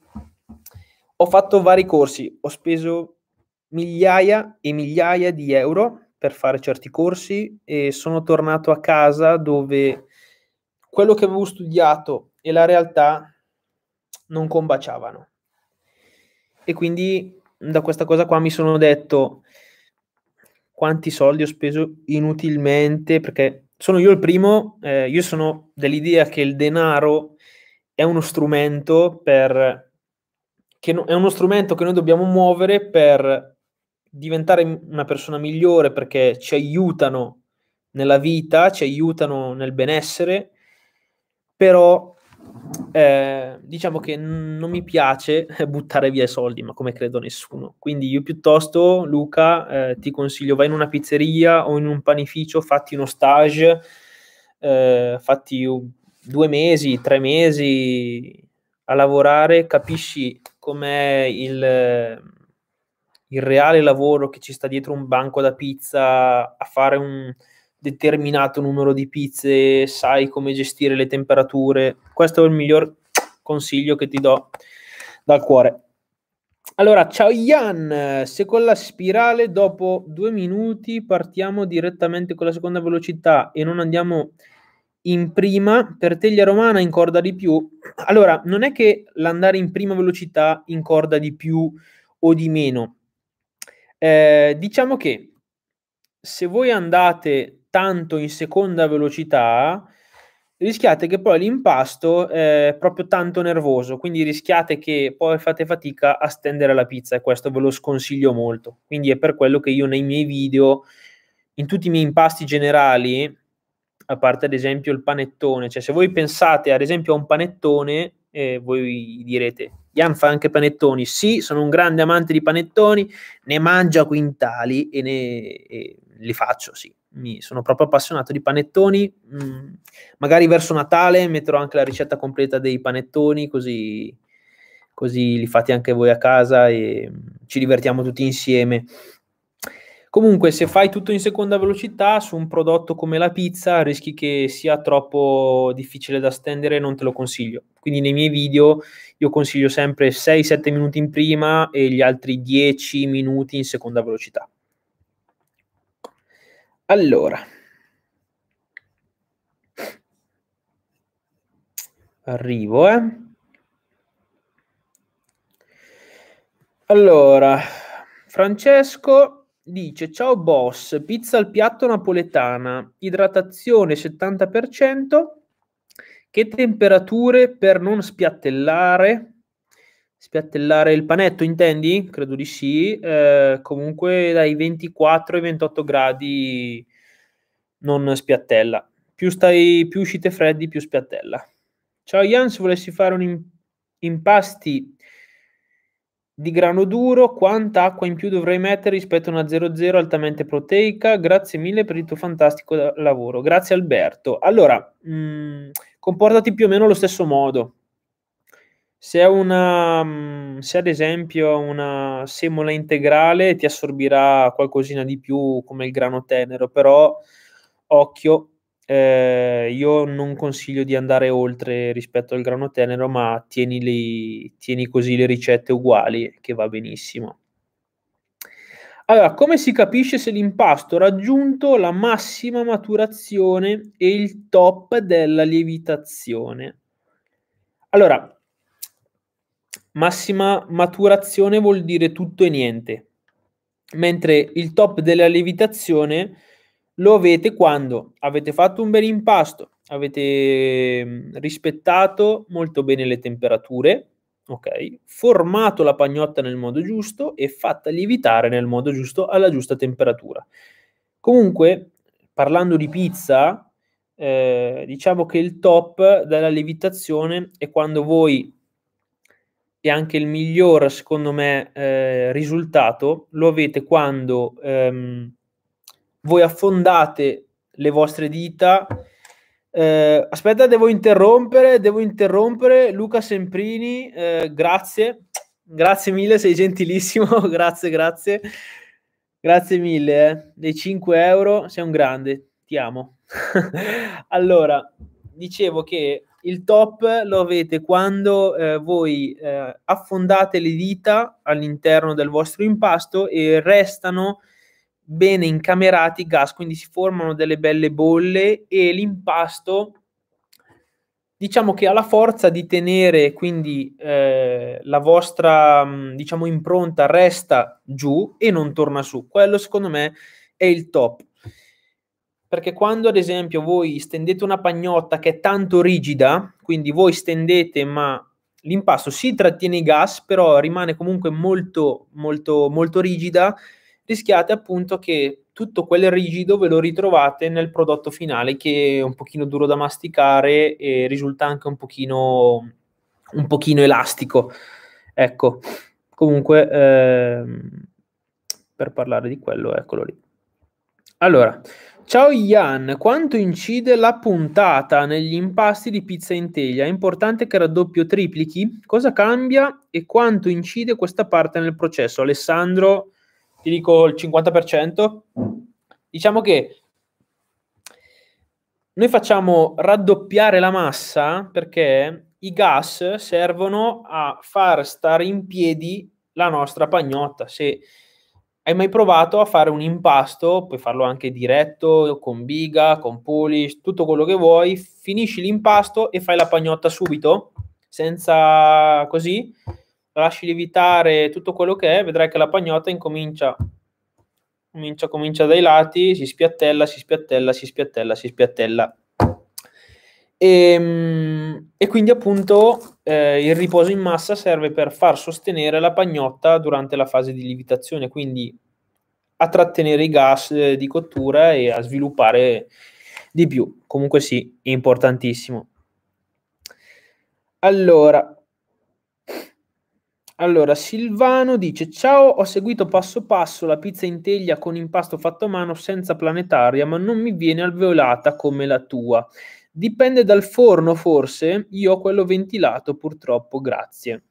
Speaker 1: ho fatto vari corsi, ho speso migliaia e migliaia di euro per fare certi corsi e sono tornato a casa dove quello che avevo studiato e la realtà non combaciavano. E quindi da questa cosa qua mi sono detto quanti soldi ho speso inutilmente perché sono io il primo, eh, io sono dell'idea che il denaro è uno strumento per che no, è uno strumento che noi dobbiamo muovere per diventare una persona migliore perché ci aiutano nella vita, ci aiutano nel benessere, però eh, diciamo che n- non mi piace buttare via i soldi, ma come credo nessuno. Quindi io piuttosto, Luca, eh, ti consiglio vai in una pizzeria o in un panificio, fatti uno stage, eh, fatti due mesi, tre mesi a lavorare, capisci com'è il, il reale lavoro che ci sta dietro un banco da pizza, a fare un determinato numero di pizze, sai come gestire le temperature. Questo è il miglior consiglio che ti do dal cuore. Allora, ciao Ian, se con la spirale dopo due minuti partiamo direttamente con la seconda velocità e non andiamo in prima, per teglia romana incorda di più. Allora, non è che l'andare in prima velocità incorda di più o di meno. Eh, diciamo che se voi andate tanto in seconda velocità, rischiate che poi l'impasto è eh, proprio tanto nervoso, quindi rischiate che poi fate fatica a stendere la pizza e questo ve lo sconsiglio molto. Quindi è per quello che io nei miei video, in tutti i miei impasti generali, a parte ad esempio il panettone, cioè se voi pensate ad esempio a un panettone, eh, voi direte, Ian fa anche panettoni, sì, sono un grande amante di panettoni, ne mangio a quintali e, ne, e li faccio, sì mi sono proprio appassionato di panettoni. Mm, magari verso Natale metterò anche la ricetta completa dei panettoni, così, così li fate anche voi a casa e mm, ci divertiamo tutti insieme. Comunque, se fai tutto in seconda velocità su un prodotto come la pizza, rischi che sia troppo difficile da stendere non te lo consiglio. Quindi nei miei video io consiglio sempre 6-7 minuti in prima e gli altri 10 minuti in seconda velocità. Allora, arrivo, eh. Allora, Francesco dice: Ciao boss, pizza al piatto napoletana, idratazione 70%. Che temperature per non spiattellare? Spiattellare il panetto, intendi? Credo di sì. Eh, comunque dai 24 ai 28 gradi non spiattella. Più, stai, più uscite freddi, più spiattella. Ciao Jan, se volessi fare un impasti di grano duro, quanta acqua in più dovrei mettere rispetto a una 00 altamente proteica? Grazie mille per il tuo fantastico lavoro. Grazie Alberto. Allora, mh, mm, comportati più o meno allo stesso modo se è una, mm, se ad esempio una semola integrale ti assorbirà qualcosina di più come il grano tenero, però occhio, eh, io non consiglio di andare oltre rispetto al grano tenero, ma tieni, le, tieni così le ricette uguali, che va benissimo. Allora, come si capisce se l'impasto ha raggiunto la massima maturazione e il top della lievitazione? Allora, Massima maturazione vuol dire tutto e niente, mentre il top della lievitazione lo avete quando avete fatto un bel impasto, avete mm, rispettato molto bene le temperature, ok? Formato la pagnotta nel modo giusto e fatta lievitare nel modo giusto alla giusta temperatura. Comunque, parlando di pizza, eh, diciamo che il top della lievitazione è quando voi e anche il miglior, secondo me, eh, risultato lo avete quando ehm, voi affondate le vostre dita. Eh, aspetta, devo interrompere, devo interrompere. Luca Semprini, eh, grazie, grazie mille, sei gentilissimo, grazie, grazie. Grazie mille, eh, dei 5 euro, sei un grande, ti amo. allora, dicevo che il top lo avete quando eh, voi eh, affondate le dita all'interno del vostro impasto e restano bene incamerati i gas, quindi si formano delle belle bolle e l'impasto diciamo che ha la forza di tenere quindi eh, la vostra mm, diciamo impronta resta giù e non torna su. Quello secondo me è il top. Perché quando ad esempio voi stendete una pagnotta che è tanto rigida, quindi voi stendete ma l'impasto si trattiene i gas, però rimane comunque molto, molto, molto rigida, rischiate appunto che tutto quel rigido ve lo ritrovate nel prodotto finale che è un pochino duro da masticare e risulta anche un pochino, un pochino elastico. Ecco, comunque ehm, per parlare di quello, eccolo lì. Allora, Ciao Ian, quanto incide la puntata negli impasti di pizza in teglia? È importante che raddoppio triplichi? Cosa cambia e quanto incide questa parte nel processo? Alessandro, ti dico il 50%. Diciamo che noi facciamo raddoppiare la massa perché i gas servono a far stare in piedi la nostra pagnotta. Se hai mai provato a fare un impasto, puoi farlo anche diretto, con biga, con polish, tutto quello che vuoi, finisci l'impasto e fai la pagnotta subito, senza così, lasci lievitare tutto quello che è, vedrai che la pagnotta incomincia, comincia, comincia dai lati, si spiattella, si spiattella, si spiattella, si spiattella e, ehm, e quindi appunto eh, il riposo in massa serve per far sostenere la pagnotta durante la fase di lievitazione, quindi a trattenere i gas eh, di cottura e a sviluppare di più. Comunque sì, importantissimo. Allora, allora, Silvano dice: Ciao, ho seguito passo passo la pizza in teglia con impasto fatto a mano senza planetaria, ma non mi viene alveolata come la tua. Dipende dal forno, forse. Io ho quello ventilato, purtroppo, grazie.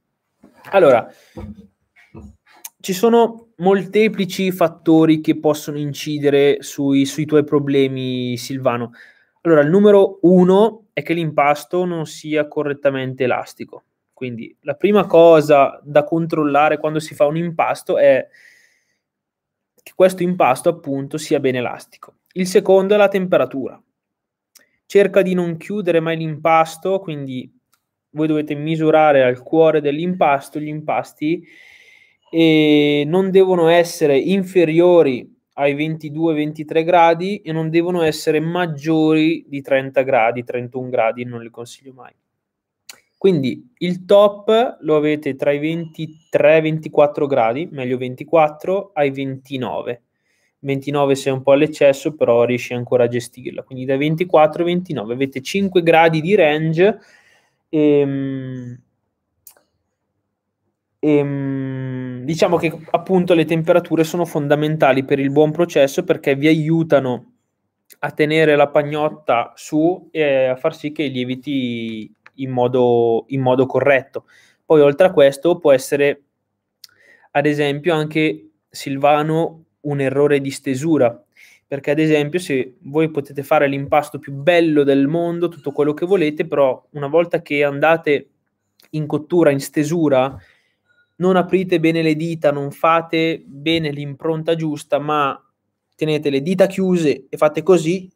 Speaker 1: Allora, ci sono molteplici fattori che possono incidere sui, sui, tuoi problemi, Silvano. Allora, il numero uno è che l'impasto non sia correttamente elastico. Quindi la prima cosa da controllare quando si fa un impasto è che questo impasto appunto sia ben elastico. Il secondo è la temperatura cerca di non chiudere mai l'impasto, quindi voi dovete misurare al cuore dell'impasto gli impasti e non devono essere inferiori ai 22-23 gradi e non devono essere maggiori di 30 gradi, 31 gradi non li consiglio mai. Quindi il top lo avete tra i 23 24 gradi, meglio 24 ai 29. 29 sei un po' all'eccesso, però riesci ancora a gestirla. Quindi da 24 a 29 avete 5 gradi di range. Ehm, ehm, diciamo che appunto le temperature sono fondamentali per il buon processo perché vi aiutano a tenere la pagnotta su e a far sì che lieviti in modo, in modo corretto. Poi oltre a questo può essere ad esempio anche Silvano un errore di stesura. Perché, ad esempio, se voi potete fare l'impasto più bello del mondo, tutto quello che volete, però una volta che andate in cottura, in stesura, non aprite bene le dita, non fate bene l'impronta giusta, ma tenete le dita chiuse e fate così,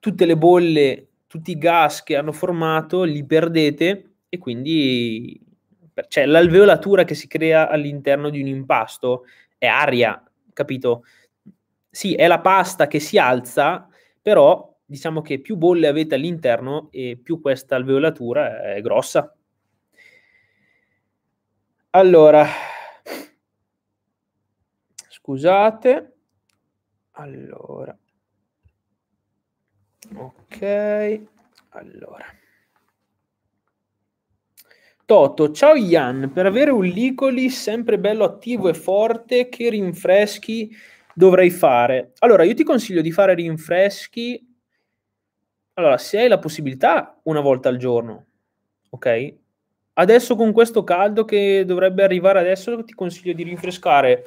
Speaker 1: tutte le bolle, tutti i gas che hanno formato li perdete e quindi c'è cioè, l'alveolatura che si crea all'interno di un impasto è aria, capito? Sì, è la pasta che si alza, però diciamo che più bolle avete all'interno e più questa alveolatura è grossa. Allora, scusate. Allora. Ok. Allora. Toto, ciao Ian, per avere un Licoli sempre bello attivo e forte, che rinfreschi dovrei fare? Allora, io ti consiglio di fare rinfreschi, allora, se hai la possibilità, una volta al giorno, ok? Adesso con questo caldo che dovrebbe arrivare adesso, ti consiglio di rinfrescare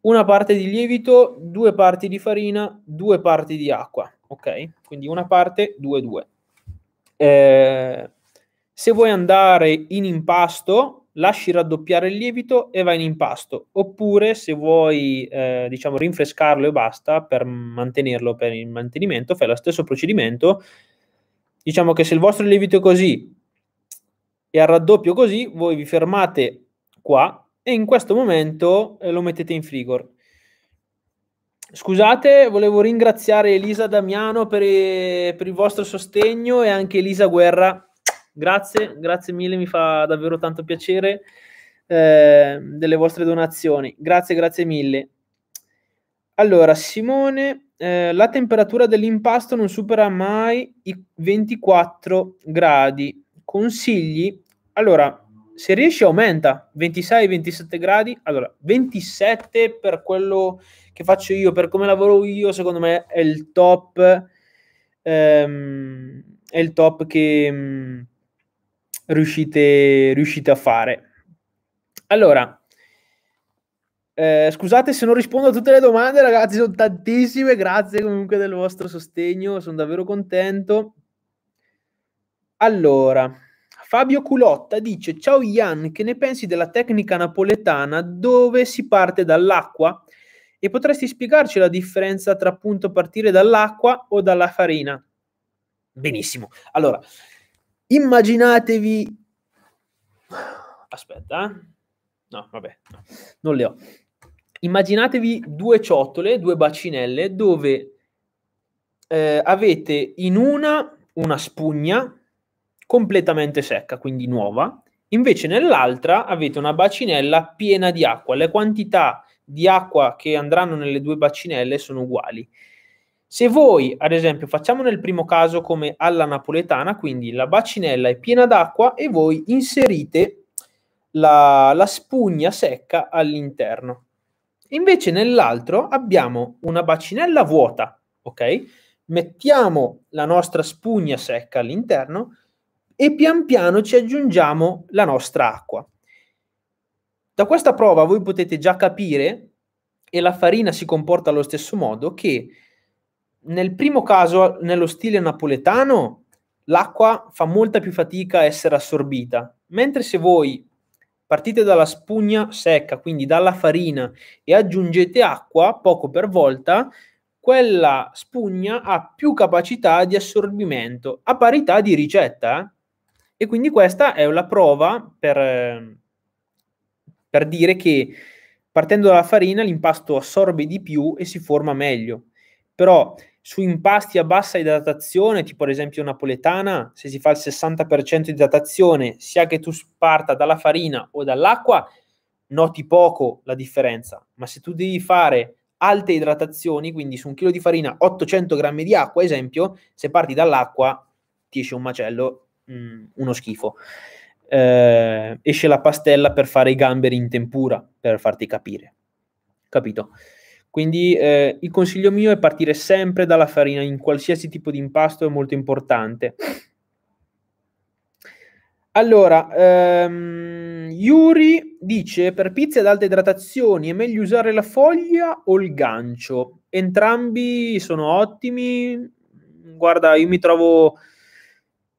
Speaker 1: una parte di lievito, due parti di farina, due parti di acqua, ok? Quindi una parte, due, due. Eh se vuoi andare in impasto, lasci raddoppiare il lievito e vai in impasto. Oppure, se vuoi, eh, diciamo, rinfrescarlo e basta per mantenerlo per il mantenimento, fai lo stesso procedimento. Diciamo che se il vostro lievito è così e al raddoppio così, voi vi fermate qua e in questo momento eh, lo mettete in frigor. Scusate, volevo ringraziare Elisa Damiano per, eh, per il vostro sostegno e anche Elisa Guerra Grazie, grazie mille, mi fa davvero tanto piacere eh, delle vostre donazioni. Grazie, grazie mille. Allora, Simone, eh, la temperatura dell'impasto non supera mai i 24 gradi. Consigli? Allora, se riesci aumenta 26-27 gradi. Allora, 27 per quello che faccio io, per come lavoro io, secondo me è il top. Ehm, è il top che, mm, riuscite, riuscite a fare. Allora, eh, scusate se non rispondo a tutte le domande, ragazzi, sono tantissime. Grazie comunque del vostro sostegno, sono davvero contento. Allora, Fabio Culotta dice: Ciao Ian, che ne pensi della tecnica napoletana dove si parte dall'acqua? E potresti spiegarci la differenza tra appunto partire dall'acqua o dalla farina? Benissimo. Allora, immaginatevi... Aspetta, eh. no, vabbè, no. non le ho. Immaginatevi due ciotole, due bacinelle, dove eh, avete in una una spugna completamente secca, quindi nuova, invece nell'altra avete una bacinella piena di acqua. Le quantità di acqua che andranno nelle due bacinelle sono uguali se voi, ad esempio, facciamo nel primo caso come alla napoletana, quindi la bacinella è piena d'acqua e voi inserite la, la spugna secca all'interno. Invece nell'altro abbiamo una bacinella vuota, ok? Mettiamo la nostra spugna secca all'interno e pian piano ci aggiungiamo la nostra acqua. Da questa prova voi potete già capire, e la farina si comporta allo stesso modo, che nel primo caso, nello stile napoletano, l'acqua fa molta più fatica a essere assorbita, mentre se voi partite dalla spugna secca, quindi dalla farina, e aggiungete acqua poco per volta, quella spugna ha più capacità di assorbimento a parità di ricetta. Eh? E quindi questa è la prova per, per dire che partendo dalla farina l'impasto assorbe di più e si forma meglio. Però su impasti a bassa idratazione, tipo ad esempio napoletana, se si fa il 60% di idratazione, sia che tu parta dalla farina o dall'acqua, noti poco la differenza. Ma se tu devi fare alte idratazioni, quindi su un chilo di farina 800 grammi di acqua, ad esempio, se parti dall'acqua ti esce un macello, mh, mm, uno schifo. Eh, esce la pastella per fare i gamberi in tempura, per farti capire. Capito? Quindi eh, il consiglio mio è partire sempre dalla farina in qualsiasi tipo di impasto, è molto importante. Allora, ehm, Yuri dice per pizze ad alta idratazione è meglio usare la foglia o il gancio? Entrambi sono ottimi. Guarda, io mi trovo,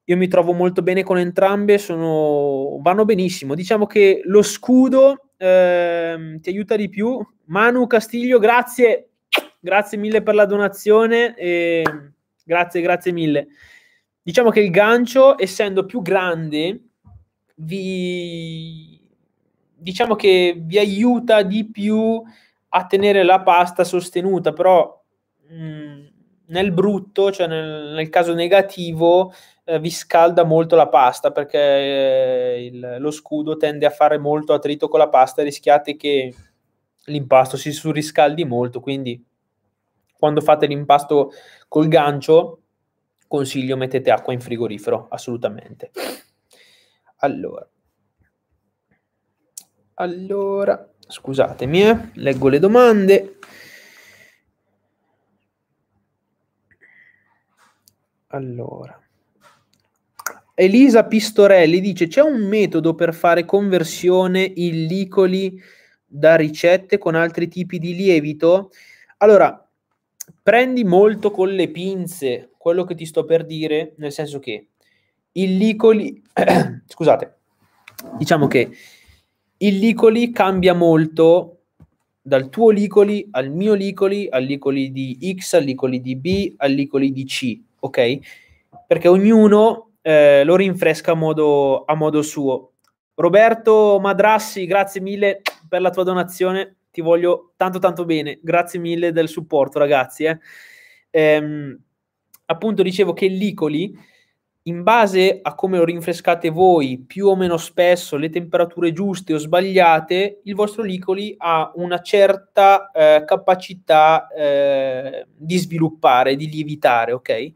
Speaker 1: io mi trovo molto bene con entrambe, sono, vanno benissimo. Diciamo che lo scudo ehm, ti aiuta di più. Manu Castiglio, grazie, grazie mille per la donazione. E grazie, grazie mille. Diciamo che il gancio, essendo più grande, vi diciamo che vi aiuta di più a tenere la pasta sostenuta, però mh, mm, nel brutto, cioè nel, nel caso negativo, eh, vi scalda molto la pasta perché eh, il, lo scudo tende a fare molto attrito con la pasta, e rischiate che l'impasto si surriscaldi molto, quindi quando fate l'impasto col gancio consiglio mettete acqua in frigorifero, assolutamente. Allora, allora scusatemi, eh, leggo le domande. Allora. Elisa Pistorelli dice: C'è un metodo per fare conversione in licoli da ricette con altri tipi di lievito? Allora, prendi molto con le pinze quello che ti sto per dire, nel senso che il licoli, scusate, diciamo che il licoli cambia molto dal tuo licoli al mio licoli, al licoli di X, al licoli di B, al licoli di C, ok? Perché ognuno eh, lo rinfresca a modo, a modo suo. Roberto Madrassi, grazie mille per la tua donazione, ti voglio tanto tanto bene, grazie mille del supporto ragazzi. Eh. Ehm, appunto dicevo che l'icoli, in base a come lo rinfrescate voi, più o meno spesso, le temperature giuste o sbagliate, il vostro licoli ha una certa eh, capacità eh, di sviluppare, di lievitare, ok?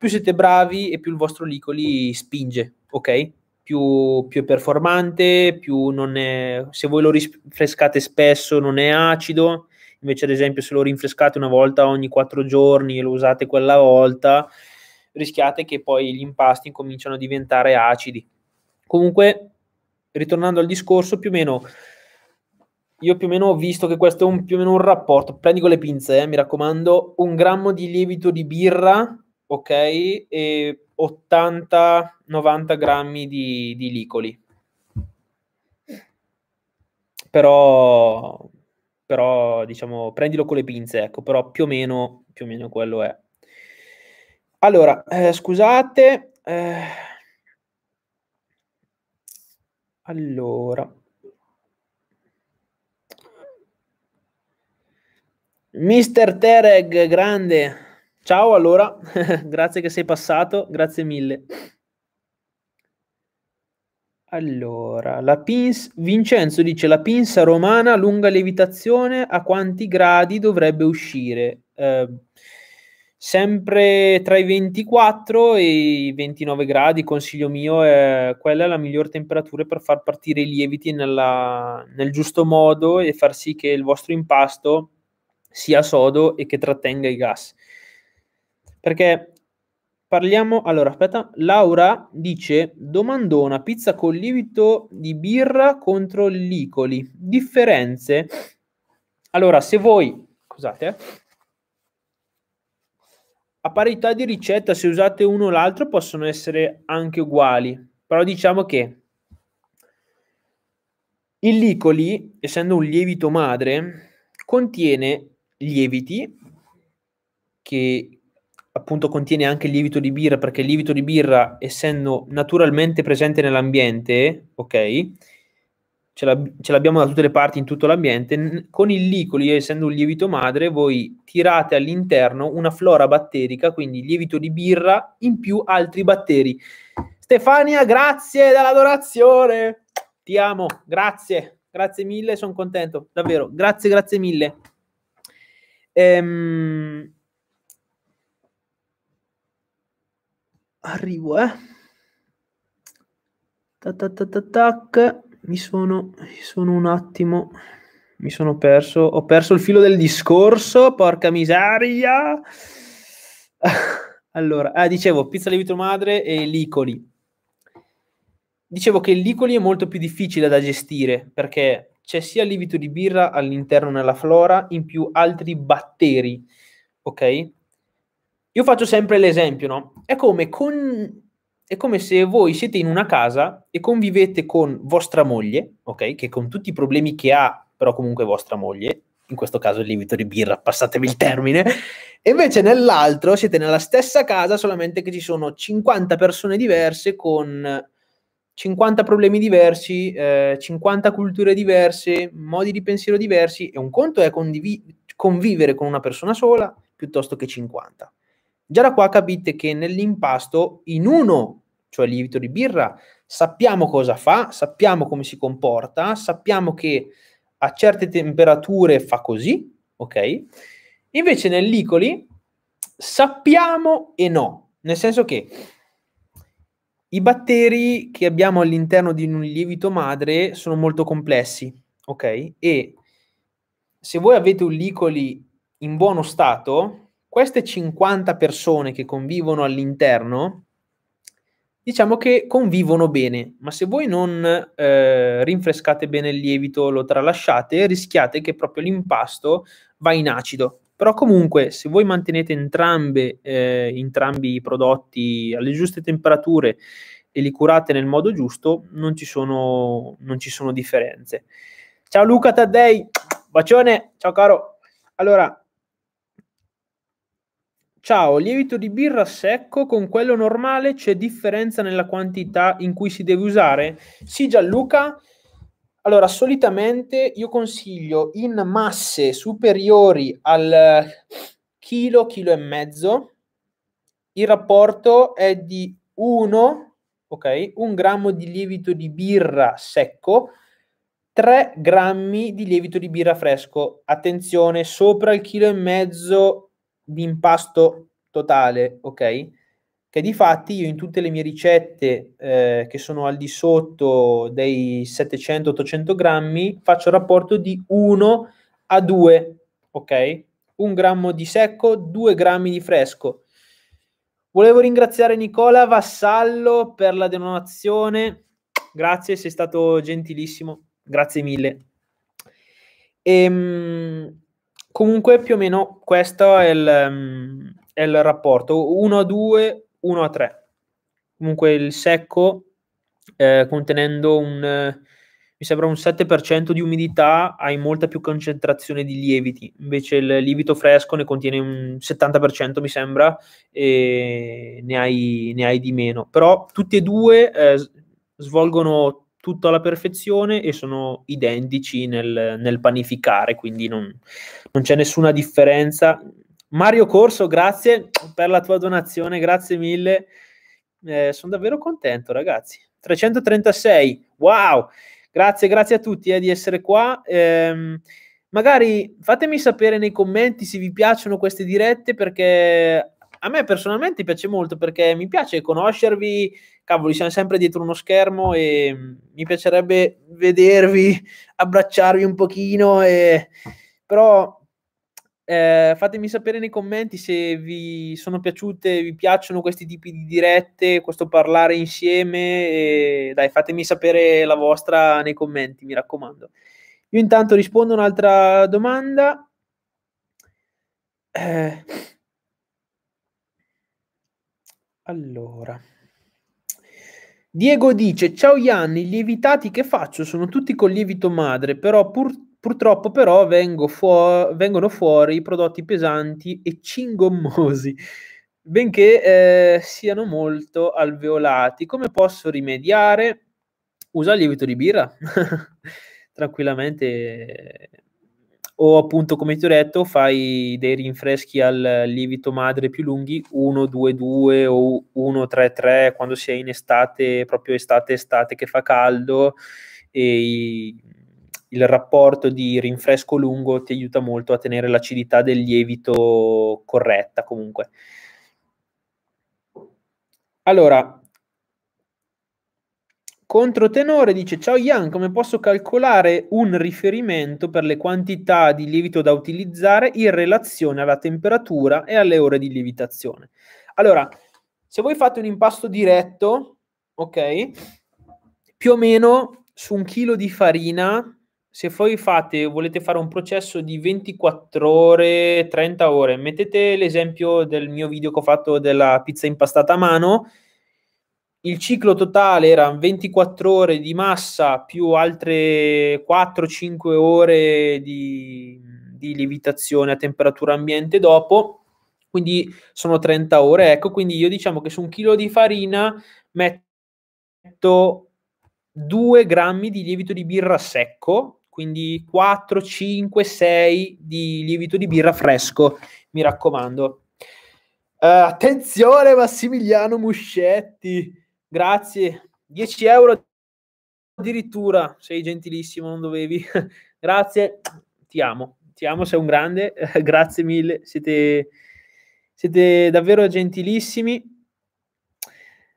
Speaker 1: più siete bravi e più il vostro Licoli spinge, ok? Più, più è performante, più non è... Se voi lo rinfrescate spesso non è acido, invece ad esempio se lo rinfrescate una volta ogni quattro giorni e lo usate quella volta, rischiate che poi gli impasti cominciano a diventare acidi. Comunque, ritornando al discorso, più o meno io più o meno ho visto che questo è un, più o meno un rapporto, prendi con le pinze, eh, mi raccomando, un grammo di lievito di birra ok? E 80-90 grammi di, di licoli. Però, però, diciamo, prendilo con le pinze, ecco, però più o meno, più o meno quello è. Allora, eh, scusate. Eh, allora. Mister Tereg, grande. Ciao allora, grazie che sei passato, grazie mille. Allora, la pins... Vincenzo dice la pinza romana lunga levitazione a quanti gradi dovrebbe uscire? Eh, sempre tra i 24 e i 29 gradi, consiglio mio, è quella è la miglior temperatura per far partire i lieviti nella... nel giusto modo e far sì che il vostro impasto sia sodo e che trattenga i gas perché parliamo, allora aspetta, Laura dice domandona, pizza con lievito di birra contro licoli, differenze? Allora, se voi, scusate, eh. a parità di ricetta, se usate uno o l'altro possono essere anche uguali, però diciamo che il licoli, essendo un lievito madre, contiene lieviti che, appunto contiene anche il lievito di birra, perché il lievito di birra, essendo naturalmente presente nell'ambiente, ok, ce, la, ce l'abbiamo da tutte le parti in tutto l'ambiente, n- con il licoli, essendo un lievito madre, voi tirate all'interno una flora batterica, quindi lievito di birra in più altri batteri. Stefania, grazie della Ti amo, grazie, grazie mille, sono contento, davvero, grazie, grazie mille. Ehm... Arrivo, eh. Tac, tac, tac, tac. Mi sono, sono un attimo... Mi sono perso... Ho perso il filo del discorso, porca miseria! allora, ah, dicevo, pizza lievito madre e licoli. Dicevo che il licoli è molto più difficile da gestire perché c'è sia il lievito di birra all'interno nella flora, in più altri batteri, ok? Io faccio sempre l'esempio, no? È come, con... è come se voi siete in una casa e convivete con vostra moglie, ok? Che con tutti i problemi che ha, però comunque vostra moglie, in questo caso il lievito di birra, passatemi il termine, e invece nell'altro siete nella stessa casa, solamente che ci sono 50 persone diverse con 50 problemi diversi, eh, 50 culture diverse, modi di pensiero diversi, e un conto è condivi- convivere con una persona sola piuttosto che 50. Già da qua capite che nell'impasto in uno, cioè il lievito di birra, sappiamo cosa fa, sappiamo come si comporta, sappiamo che a certe temperature fa così, ok? Invece nel licoli sappiamo e no, nel senso che i batteri che abbiamo all'interno di un lievito madre sono molto complessi, ok? E se voi avete un licoli in buono stato, queste 50 persone che convivono all'interno, diciamo che convivono bene, ma se voi non eh, rinfrescate bene il lievito, lo tralasciate, rischiate che proprio l'impasto va in acido. Però comunque se voi mantenete entrambe, eh, entrambi i prodotti alle giuste temperature e li curate nel modo giusto, non ci sono, non ci sono differenze. Ciao Luca Taddei, bacione, ciao caro. Allora, Ciao, lievito di birra secco con quello normale c'è differenza nella quantità in cui si deve usare? Sì, Gianluca. Allora, solitamente io consiglio in masse superiori al chilo, chilo e mezzo, il rapporto è di 1, ok? 1 grammo di lievito di birra secco 3 grammi di lievito di birra fresco. Attenzione, sopra il chilo e mezzo di impasto totale, ok? Che di fatti io in tutte le mie ricette eh, che sono al di sotto dei 700-800 grammi faccio il rapporto di 1 a 2, ok? Un grammo di secco, 2 grammi di fresco. Volevo ringraziare Nicola Vassallo per la donazione. Grazie, sei stato gentilissimo. Grazie mille. Ehm, Comunque più o meno questo è il, um, è il rapporto 1 a 2, 1 a 3. Comunque il secco eh, contenendo un, mi sembra un 7% di umidità, hai molta più concentrazione di lieviti, invece il lievito fresco ne contiene un 70% mi sembra e ne hai, ne hai di meno. Però tutti e due eh, svolgono tutto alla perfezione e sono identici nel, nel panificare, quindi non, non, c'è nessuna differenza. Mario Corso, grazie per la tua donazione, grazie mille. Eh, sono davvero contento, ragazzi. 336, wow! Grazie, grazie a tutti eh, di essere qua. Eh, magari fatemi sapere nei commenti se vi piacciono queste dirette perché a me personalmente piace molto perché mi piace conoscervi, cavoli, siamo sempre dietro uno schermo e mi piacerebbe vedervi, abbracciarvi un pochino, e... però eh, fatemi sapere nei commenti se vi sono piaciute, vi piacciono questi tipi di dirette, questo parlare insieme. E, dai, fatemi sapere la vostra nei commenti, mi raccomando. Io intanto rispondo a un'altra domanda. Eh, allora. Diego dice: Ciao Ianni, i lievitati che faccio sono tutti con lievito madre, però pur, purtroppo però fuor- vengono fuori i prodotti pesanti e cingommosi, benché eh, siano molto alveolati. Come posso rimediare? Usa il lievito di birra. Tranquillamente o appunto come ti ho detto fai dei rinfreschi al lievito madre più lunghi 1-2-2 o 1-3-3 quando sei in estate, proprio estate-estate che fa caldo e il rapporto di rinfresco lungo ti aiuta molto a tenere l'acidità del lievito corretta comunque. Allora, Controtenore dice: Ciao Ian, come posso calcolare un riferimento per le quantità di lievito da utilizzare in relazione alla temperatura e alle ore di lievitazione? Allora, se voi fate un impasto diretto, ok, più o meno su un chilo di farina, se poi fate, volete fare un processo di 24 ore, 30 ore, mettete l'esempio del mio video che ho fatto della pizza impastata a mano il ciclo totale era 24 ore di massa più altre 4-5 ore di, di lievitazione a temperatura ambiente dopo, quindi sono 30 ore. Ecco, quindi io diciamo che su un chilo di farina metto 2 grammi di lievito di birra secco, quindi 4, 5, 6 di lievito di birra fresco, mi raccomando. Uh, attenzione Massimiliano Muscetti, Grazie. 10 euro addirittura, sei gentilissimo, non dovevi. Grazie, ti amo. Ti amo, sei un grande. Grazie mille, siete, siete davvero gentilissimi.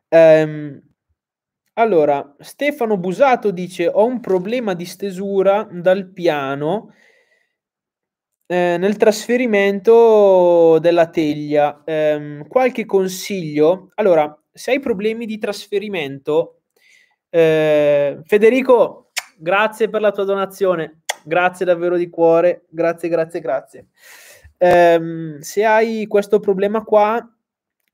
Speaker 1: Um, allora, Stefano Busato dice: Ho un problema di stesura dal piano eh, nel trasferimento della teglia. Um, qualche consiglio? Allora, se hai problemi di trasferimento, eh, Federico, grazie per la tua donazione, grazie davvero di cuore, grazie, grazie, grazie. Eh, se hai questo problema qua,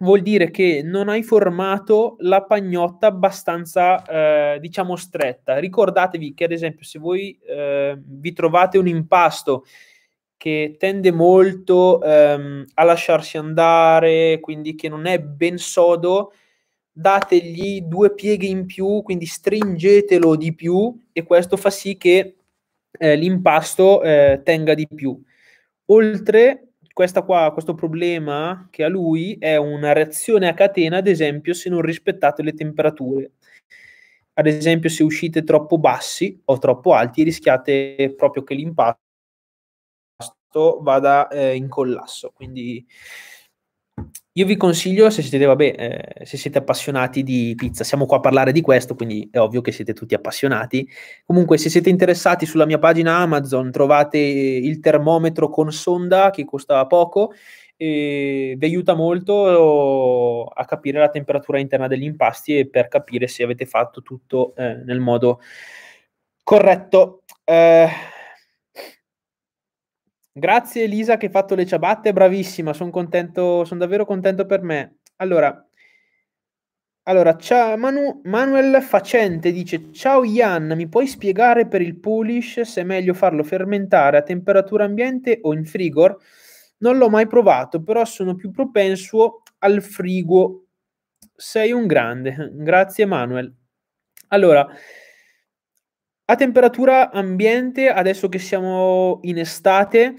Speaker 1: vuol dire che non hai formato la pagnotta abbastanza, eh, diciamo, stretta. Ricordatevi che, ad esempio, se voi eh, vi trovate un impasto che tende molto ehm, a lasciarsi andare, quindi che non è ben sodo, dategli due pieghe in più, quindi stringetelo di più e questo fa sì che eh, l'impasto eh, tenga di più. Oltre qua, questo problema che ha lui è una reazione a catena, ad esempio, se non rispettate le temperature. Ad esempio, se uscite troppo bassi o troppo alti, rischiate proprio che l'impasto vada eh, in collasso. Quindi io vi consiglio, se siete, vabbè, eh, se siete, appassionati di pizza, siamo qua a parlare di questo, quindi è ovvio che siete tutti appassionati. Comunque, se siete interessati, sulla mia pagina Amazon trovate il termometro con sonda che costava poco e vi aiuta molto eh, a capire la temperatura interna degli impasti e per capire se avete fatto tutto eh, nel modo corretto. Eh, Grazie Elisa che hai fatto le ciabatte, bravissima, sono contento, sono davvero contento per me. Allora, allora cia, Manu, Manuel Facente dice, ciao Ian, mi puoi spiegare per il Polish se è meglio farlo fermentare a temperatura ambiente o in frigor? Non l'ho mai provato, però sono più propenso al frigo. Sei un grande. Grazie Manuel. Allora, a temperatura ambiente, adesso che siamo in estate,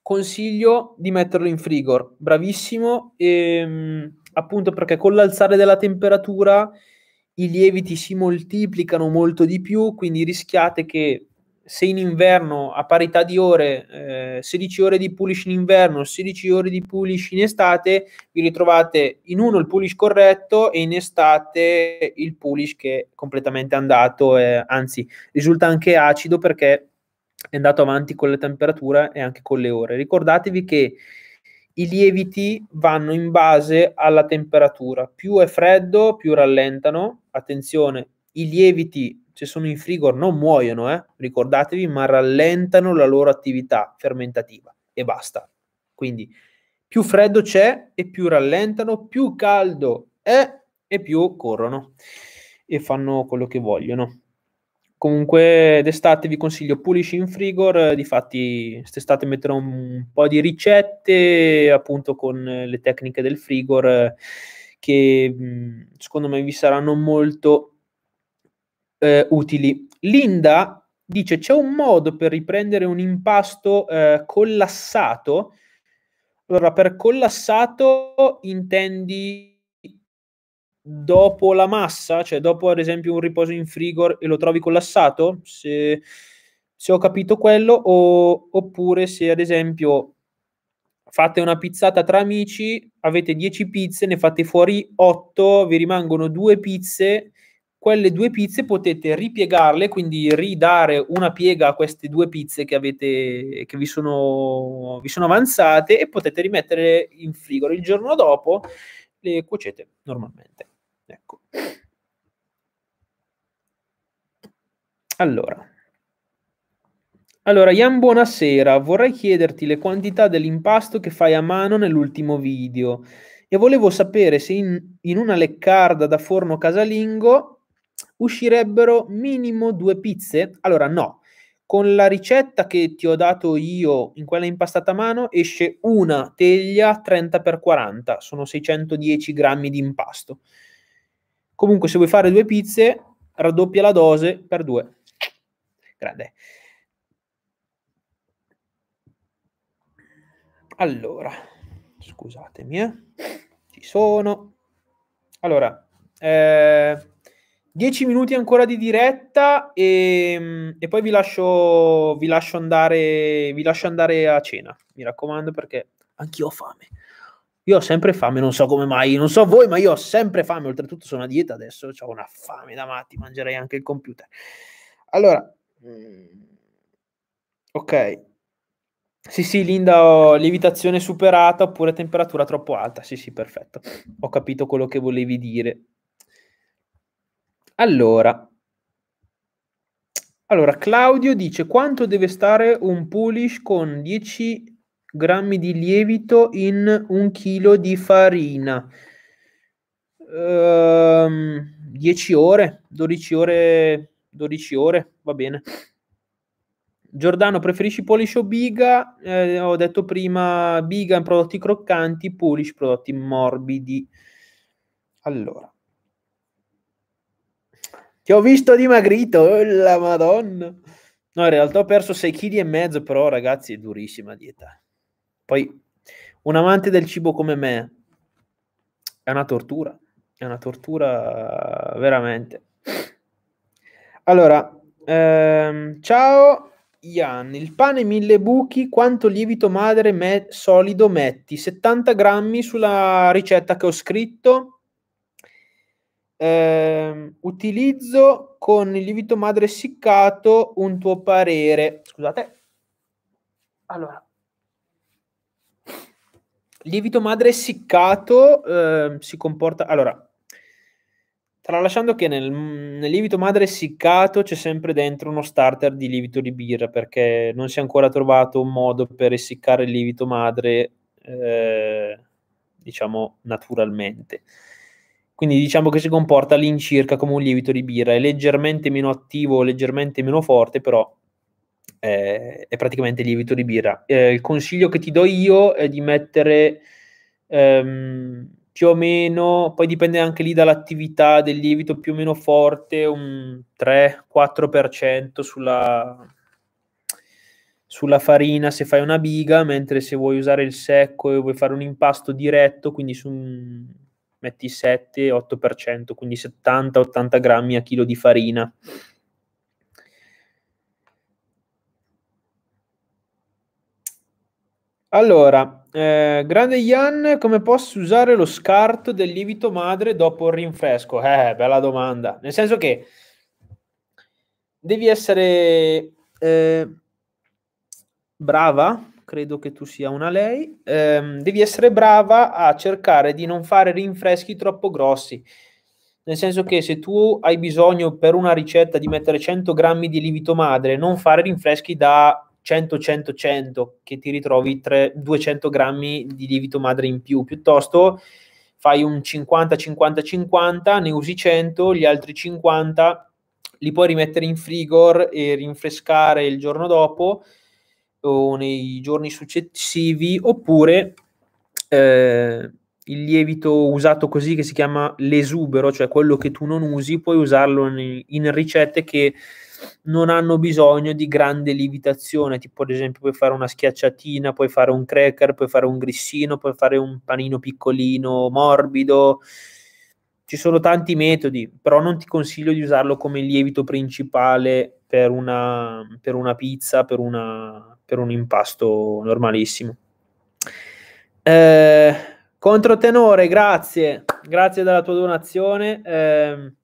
Speaker 1: consiglio di metterlo in frigo. Bravissimo, ehm, appunto perché con l'alzare della temperatura i lieviti si moltiplicano molto di più, quindi rischiate che se in inverno a parità di ore, eh, 16 ore di pulish in inverno, 16 ore di pulish in estate, vi ritrovate in uno il pulish corretto e in estate il pulish che è completamente andato, eh, anzi risulta anche acido perché è andato avanti con la temperatura e anche con le ore. Ricordatevi che i lieviti vanno in base alla temperatura, più è freddo più rallentano, attenzione, i lieviti se sono in frigo non muoiono, eh? ricordatevi, ma rallentano la loro attività fermentativa e basta. Quindi più freddo c'è e più rallentano, più caldo è e più corrono e fanno quello che vogliono. Comunque d'estate vi consiglio pulisci in Frigor, difatti quest'estate metterò un po' di ricette appunto con le tecniche del Frigor che secondo me vi saranno molto eh, utili. Linda dice c'è un modo per riprendere un impasto eh, collassato? Allora, per collassato intendi dopo la massa, cioè dopo ad esempio un riposo in frigo e lo trovi collassato? Se, se ho capito quello, o, oppure se ad esempio fate una pizzata tra amici, avete 10 pizze, ne fate fuori 8, vi rimangono 2 pizze quelle due pizze potete ripiegarle, quindi ridare una piega a queste due pizze che, avete, che vi, sono, vi sono avanzate e potete rimettere in frigo. Il giorno dopo le cuocete normalmente. Ecco. Allora. Allora, Ian, buonasera. Vorrei chiederti le quantità dell'impasto che fai a mano nell'ultimo video e volevo sapere se in, in una leccarda da forno casalingo uscirebbero minimo due pizze? Allora no, con la ricetta che ti ho dato io in quella impastata a mano esce una teglia 30x40, sono 610 grammi di impasto. Comunque se vuoi fare due pizze, raddoppia la dose per due. Grande. Allora, scusatemi, eh. ci sono. Allora, eh, 10 minuti ancora di diretta e, ehm, e poi vi lascio, vi lascio, andare, vi lascio andare a cena, mi raccomando, perché anch'io ho fame. Io ho sempre fame, non so come mai, non so voi, ma io ho sempre fame. Oltretutto sono a dieta adesso, ho una fame da matti, mangerei anche il computer. Allora, mm, ok. Sì, sì, Linda, ho lievitazione superata oppure temperatura troppo alta. Sì, sì, perfetto. Ho capito quello che volevi dire. Allora, allora, Claudio dice quanto deve stare un pulish con 10 grammi di lievito in un chilo di farina? Ehm, 10 ore, 12 ore, 12 ore, va bene. Giordano, preferisci polish o biga? Eh, ho detto prima biga in prodotti croccanti, pulish prodotti morbidi. Allora, ti ho visto dimagrito, oh, la madonna. No, in realtà ho perso 6 kg e mezzo, però ragazzi è durissima dieta. Poi un amante del cibo come me è una tortura, è una tortura veramente. Allora, ehm, ciao Ian, il pane mille buchi, quanto lievito madre me- solido metti? 70 grammi sulla ricetta che ho scritto eh, utilizzo con il lievito madre essiccato un tuo parere. Scusate. Allora. Lievito madre essiccato eh, si comporta... Allora, tralasciando che nel, nel, lievito madre essiccato c'è sempre dentro uno starter di lievito di birra, perché non si è ancora trovato un modo per essiccare il lievito madre, eh, diciamo, naturalmente. Quindi diciamo che si comporta all'incirca come un lievito di birra, è leggermente meno attivo, leggermente meno forte, però è, eh, è praticamente lievito di birra. Eh, il consiglio che ti do io è di mettere ehm, più o meno, poi dipende anche lì dall'attività del lievito più o meno forte, un 3-4% sulla, sulla farina se fai una biga, mentre se vuoi usare il secco e vuoi fare un impasto diretto, quindi su un metti 7-8%, quindi 70-80 grammi a chilo di farina. Allora, eh, grande Ian, come posso usare lo scarto del lievito madre dopo il rinfresco? Eh, eh bella domanda. Nel senso che devi essere eh, brava credo che tu sia una lei, ehm, devi essere brava a cercare di non fare rinfreschi troppo grossi. Nel senso che se tu hai bisogno per una ricetta di mettere 100 grammi di lievito madre, non fare rinfreschi da 100, 100, 100, che ti ritrovi 3, 200 grammi di lievito madre in più. Piuttosto fai un 50, 50, 50, ne usi 100, gli altri 50 li puoi rimettere in frigor e rinfrescare il giorno dopo o nei giorni successivi, oppure eh, il lievito usato così che si chiama l'esubero, cioè quello che tu non usi, puoi usarlo in, in ricette che non hanno bisogno di grande lievitazione, tipo ad esempio puoi fare una schiacciatina, puoi fare un cracker, puoi fare un grissino, puoi fare un panino piccolino, morbido, ci sono tanti metodi, però non ti consiglio di usarlo come lievito principale per una, per una pizza, per, una, per, un impasto normalissimo. Eh, controtenore, grazie, grazie della tua donazione. Eh,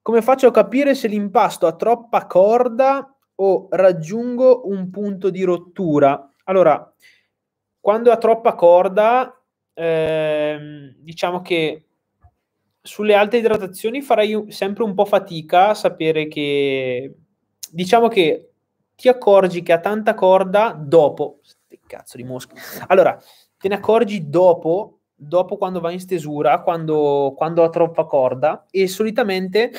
Speaker 1: come faccio a capire se l'impasto ha troppa corda o raggiungo un punto di rottura? Allora, quando ha troppa corda, eh, diciamo che sulle alte idratazioni farai sempre un po' fatica a sapere che diciamo che ti accorgi che ha tanta corda dopo cazzo di mosca allora te ne accorgi dopo dopo quando va in stesura quando, quando ha troppa corda e solitamente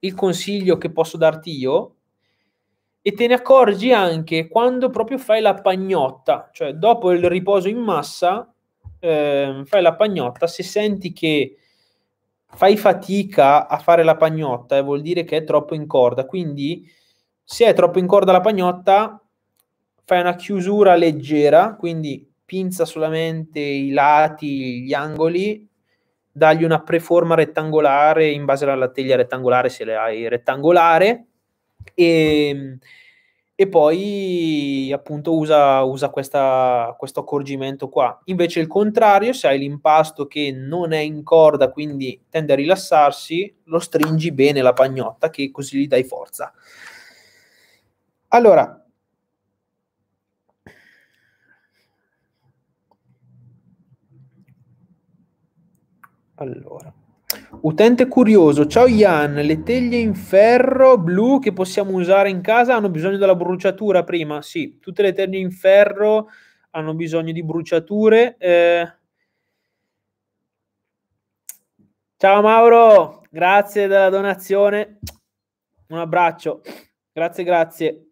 Speaker 1: il consiglio che posso darti io e te ne accorgi anche quando proprio fai la pagnotta cioè dopo il riposo in massa eh, fai la pagnotta se senti che fai fatica a fare la pagnotta e vuol dire che è troppo in corda. Quindi, se è troppo in corda la pagnotta, fai una chiusura leggera, quindi pinza solamente i lati, gli angoli, dagli una preforma rettangolare in base alla teglia rettangolare, se le hai rettangolare, e ehm, e poi appunto usa, usa questa, questo accorgimento qua. Invece il contrario, se hai l'impasto che non è in corda, quindi tende a rilassarsi, lo stringi bene la pagnotta, che così gli dai forza. Allora, allora. Utente curioso, ciao Ian, le teglie in ferro blu che possiamo usare in casa hanno bisogno della bruciatura prima? Sì, tutte le teglie in ferro hanno bisogno di bruciature. Eh... Ciao Mauro, grazie della donazione, un abbraccio, grazie grazie.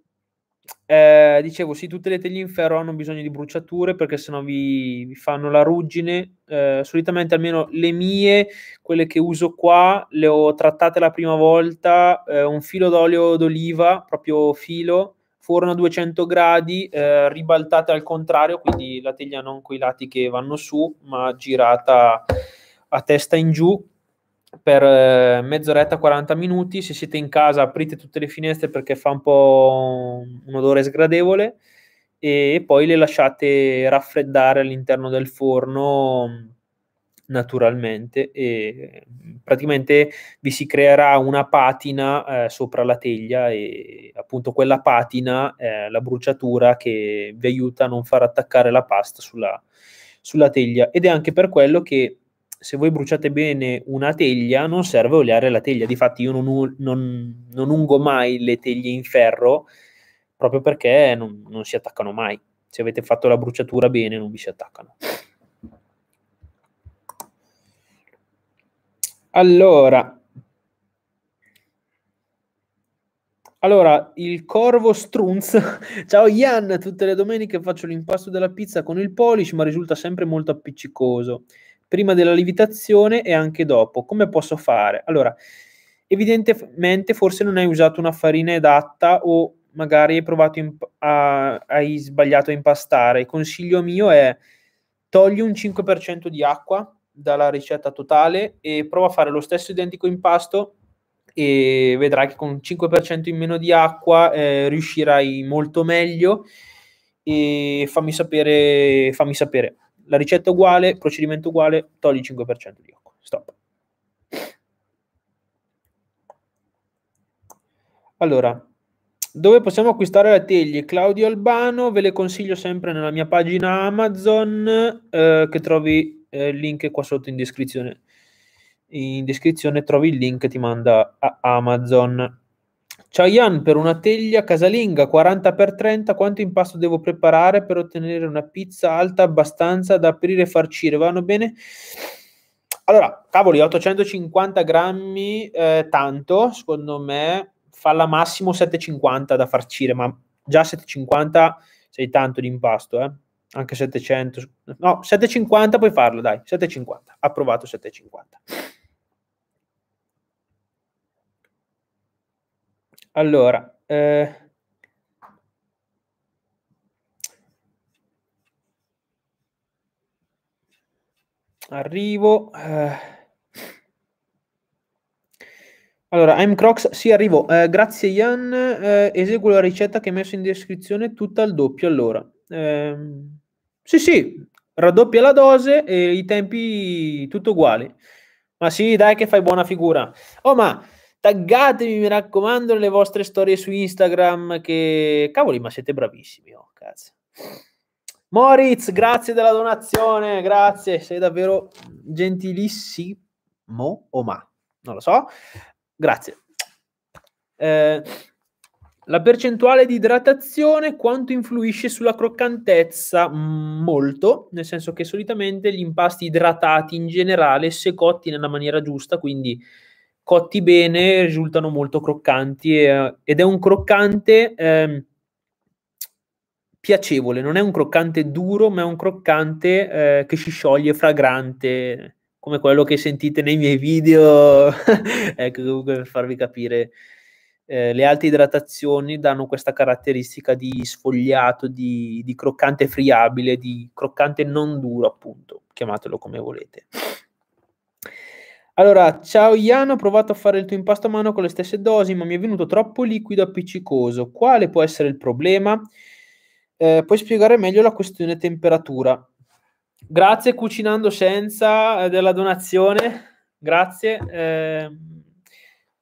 Speaker 1: Eh, dicevo, sì, tutte le teglie in ferro hanno bisogno di bruciature perché sennò vi, vi fanno la ruggine. Eh, solitamente almeno le mie, quelle che uso qua, le ho trattate la prima volta, eh, un filo d'olio d'oliva, proprio filo, forno a 200 gradi, eh, ribaltate al contrario, quindi la teglia non coi lati che vanno su, ma girata a testa in giù per eh, mezz'oretta, 40 minuti. Se siete in casa, aprite tutte le finestre perché fa un po' un odore sgradevole e poi le lasciate raffreddare all'interno del forno naturalmente e praticamente vi si creerà una patina eh, sopra la teglia e appunto quella patina è la bruciatura che vi aiuta a non far attaccare la pasta sulla, sulla teglia ed è anche per quello che se voi bruciate bene una teglia non serve oliare la teglia, difatti io non, non, non ungo mai le teglie in ferro proprio perché non, non si attaccano mai. Se avete fatto la bruciatura bene non vi si attaccano. Allora, Allora, il corvo Strunz. Ciao Ian, tutte le domeniche faccio l'impasto della pizza con il polish, ma risulta sempre molto appiccicoso prima della lievitazione e anche dopo. Come posso fare? Allora, evidentemente forse non hai usato una farina adatta o magari hai provato imp- a, hai sbagliato a impastare. Il consiglio mio è togli un 5% di acqua dalla ricetta totale e prova a fare lo stesso identico impasto e vedrai che con 5% in meno di acqua eh, riuscirai molto meglio e fammi sapere, fammi sapere la ricetta è uguale, procedimento uguale, togli il 5% di Yocco. Stop. Allora, dove possiamo acquistare le teglie? Claudio Albano, ve le consiglio sempre nella mia pagina Amazon, eh, che trovi eh, il link qua sotto in descrizione. In descrizione trovi il link che ti manda a Amazon. Ciao per una teglia casalinga 40x30, quanto impasto devo preparare per ottenere una pizza alta abbastanza da aprire e farcire? Vanno bene? Allora, cavoli, 850 grammi, eh, tanto, secondo me, falla massimo 750 da farcire, ma già 750 sei tanto di impasto, eh? Anche 700, no, 750 puoi farlo, dai, 750, approvato 750. Allora, eh, arrivo. Eh. Allora, I'm Crocs, sì, arrivo. Eh, grazie Ian, eh, eseguo la ricetta che hai messo in descrizione tutta al doppio. Allora, ehm, sì, sì, raddoppia la dose e i tempi tutto uguali. Ma sì, dai che fai buona figura. Oh, ma taggatemi, mi raccomando, le vostre storie su Instagram. Che cavoli, ma siete bravissimi. Oh, cazzo. Moritz, grazie della donazione. Grazie, sei davvero gentilissimo. O ma non lo so. Grazie. Eh, la percentuale di idratazione quanto influisce sulla croccantezza? Mm, molto, nel senso che solitamente gli impasti idratati in generale, se cotti nella maniera giusta, quindi cotti bene risultano molto croccanti e, eh, ed è un croccante eh, piacevole, non è un croccante duro, ma è un croccante eh, che si scioglie fragrante, come quello che sentite nei miei video, ecco comunque per farvi capire. Eh, le alte idratazioni danno questa caratteristica di sfogliato, di, di croccante friabile, di croccante non duro, appunto, chiamatelo come volete. Allora, ciao Iano, ho provato a fare il tuo impasto a mano con le stesse dosi, ma mi è venuto troppo liquido appiccicoso. Quale può essere il problema? Eh, puoi spiegare meglio la questione temperatura. Grazie Cucinando Senza eh, della donazione, grazie. Eh,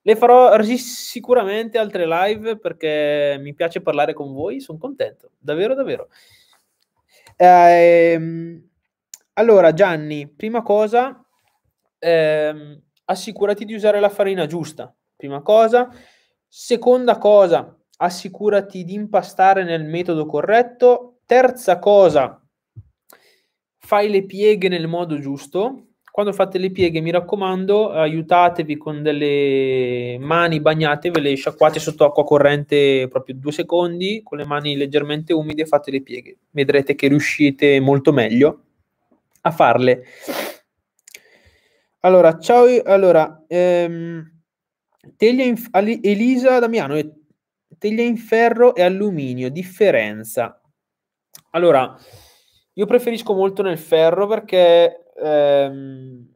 Speaker 1: le farò sicuramente altre live perché mi piace parlare con voi, sono contento, davvero, davvero. Ehm, allora Gianni, prima cosa ehm, assicurati di usare la farina giusta, prima cosa. Seconda cosa, assicurati di impastare nel metodo corretto. Terza cosa, fai le pieghe nel modo giusto. Quando fate le pieghe, mi raccomando, aiutatevi con delle mani bagnate, ve le sciacquate sotto acqua corrente proprio due secondi, con le mani leggermente umide fate le pieghe. Vedrete che riuscite molto meglio a farle. Allora, ciao, allora, ehm, teglia in, Elisa Damiano, eh, teglia in ferro e alluminio, differenza. Allora, io preferisco molto nel ferro perché ehm,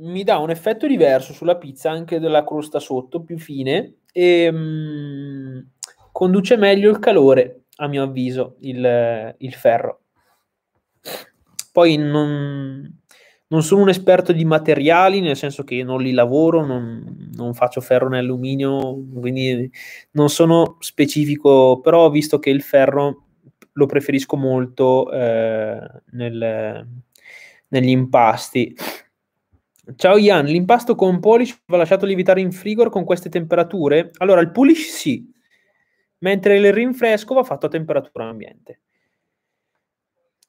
Speaker 1: mi dà un effetto diverso sulla pizza, anche della crosta sotto, più fine, e mm, conduce meglio il calore, a mio avviso, il, il ferro. Poi non non sono un esperto di materiali, nel senso che non li lavoro, non, non faccio ferro né alluminio, quindi non sono specifico, però ho visto che il ferro lo preferisco molto eh, nel, negli impasti. Ciao Ian, l'impasto con polish va lasciato lievitare in frigor con queste temperature? Allora, il polish sì, mentre il rinfresco va fatto a temperatura ambiente.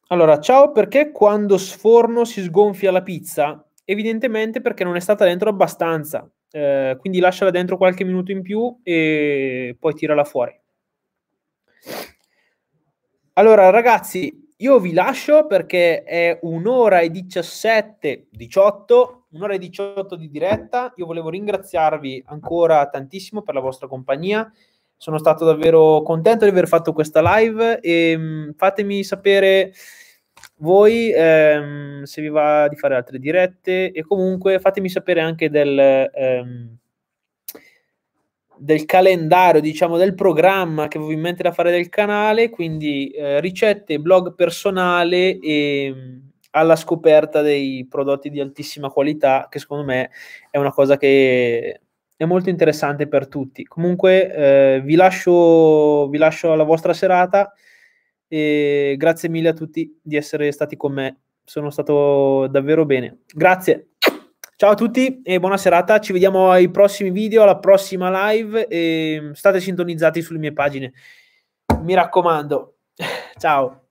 Speaker 1: Allora, ciao, perché quando sforno si sgonfia la pizza? Evidentemente perché non è stata dentro abbastanza. Eh, quindi lasciala dentro qualche minuto in più e poi tirala fuori. Allora, ragazzi, io vi lascio perché è un'ora e 17, 18, un'ora e 18 di diretta. Io volevo ringraziarvi ancora tantissimo per la vostra compagnia. Sono stato davvero contento di aver fatto questa live e mm, fatemi sapere voi ehm, se vi va di fare altre dirette e comunque fatemi sapere anche del, ehm, del calendario, diciamo del programma che avevo in mente da fare del canale, quindi eh, ricette, blog personale e mm, alla scoperta dei prodotti di altissima qualità che secondo me è una cosa che è molto interessante per tutti. Comunque eh, vi, lascio, vi lascio alla vostra serata e grazie mille a tutti di essere stati con me. Sono stato davvero bene. Grazie. Ciao a tutti e buona serata. Ci vediamo ai prossimi video, alla prossima live e state sintonizzati sulle mie pagine. Mi raccomando. Ciao.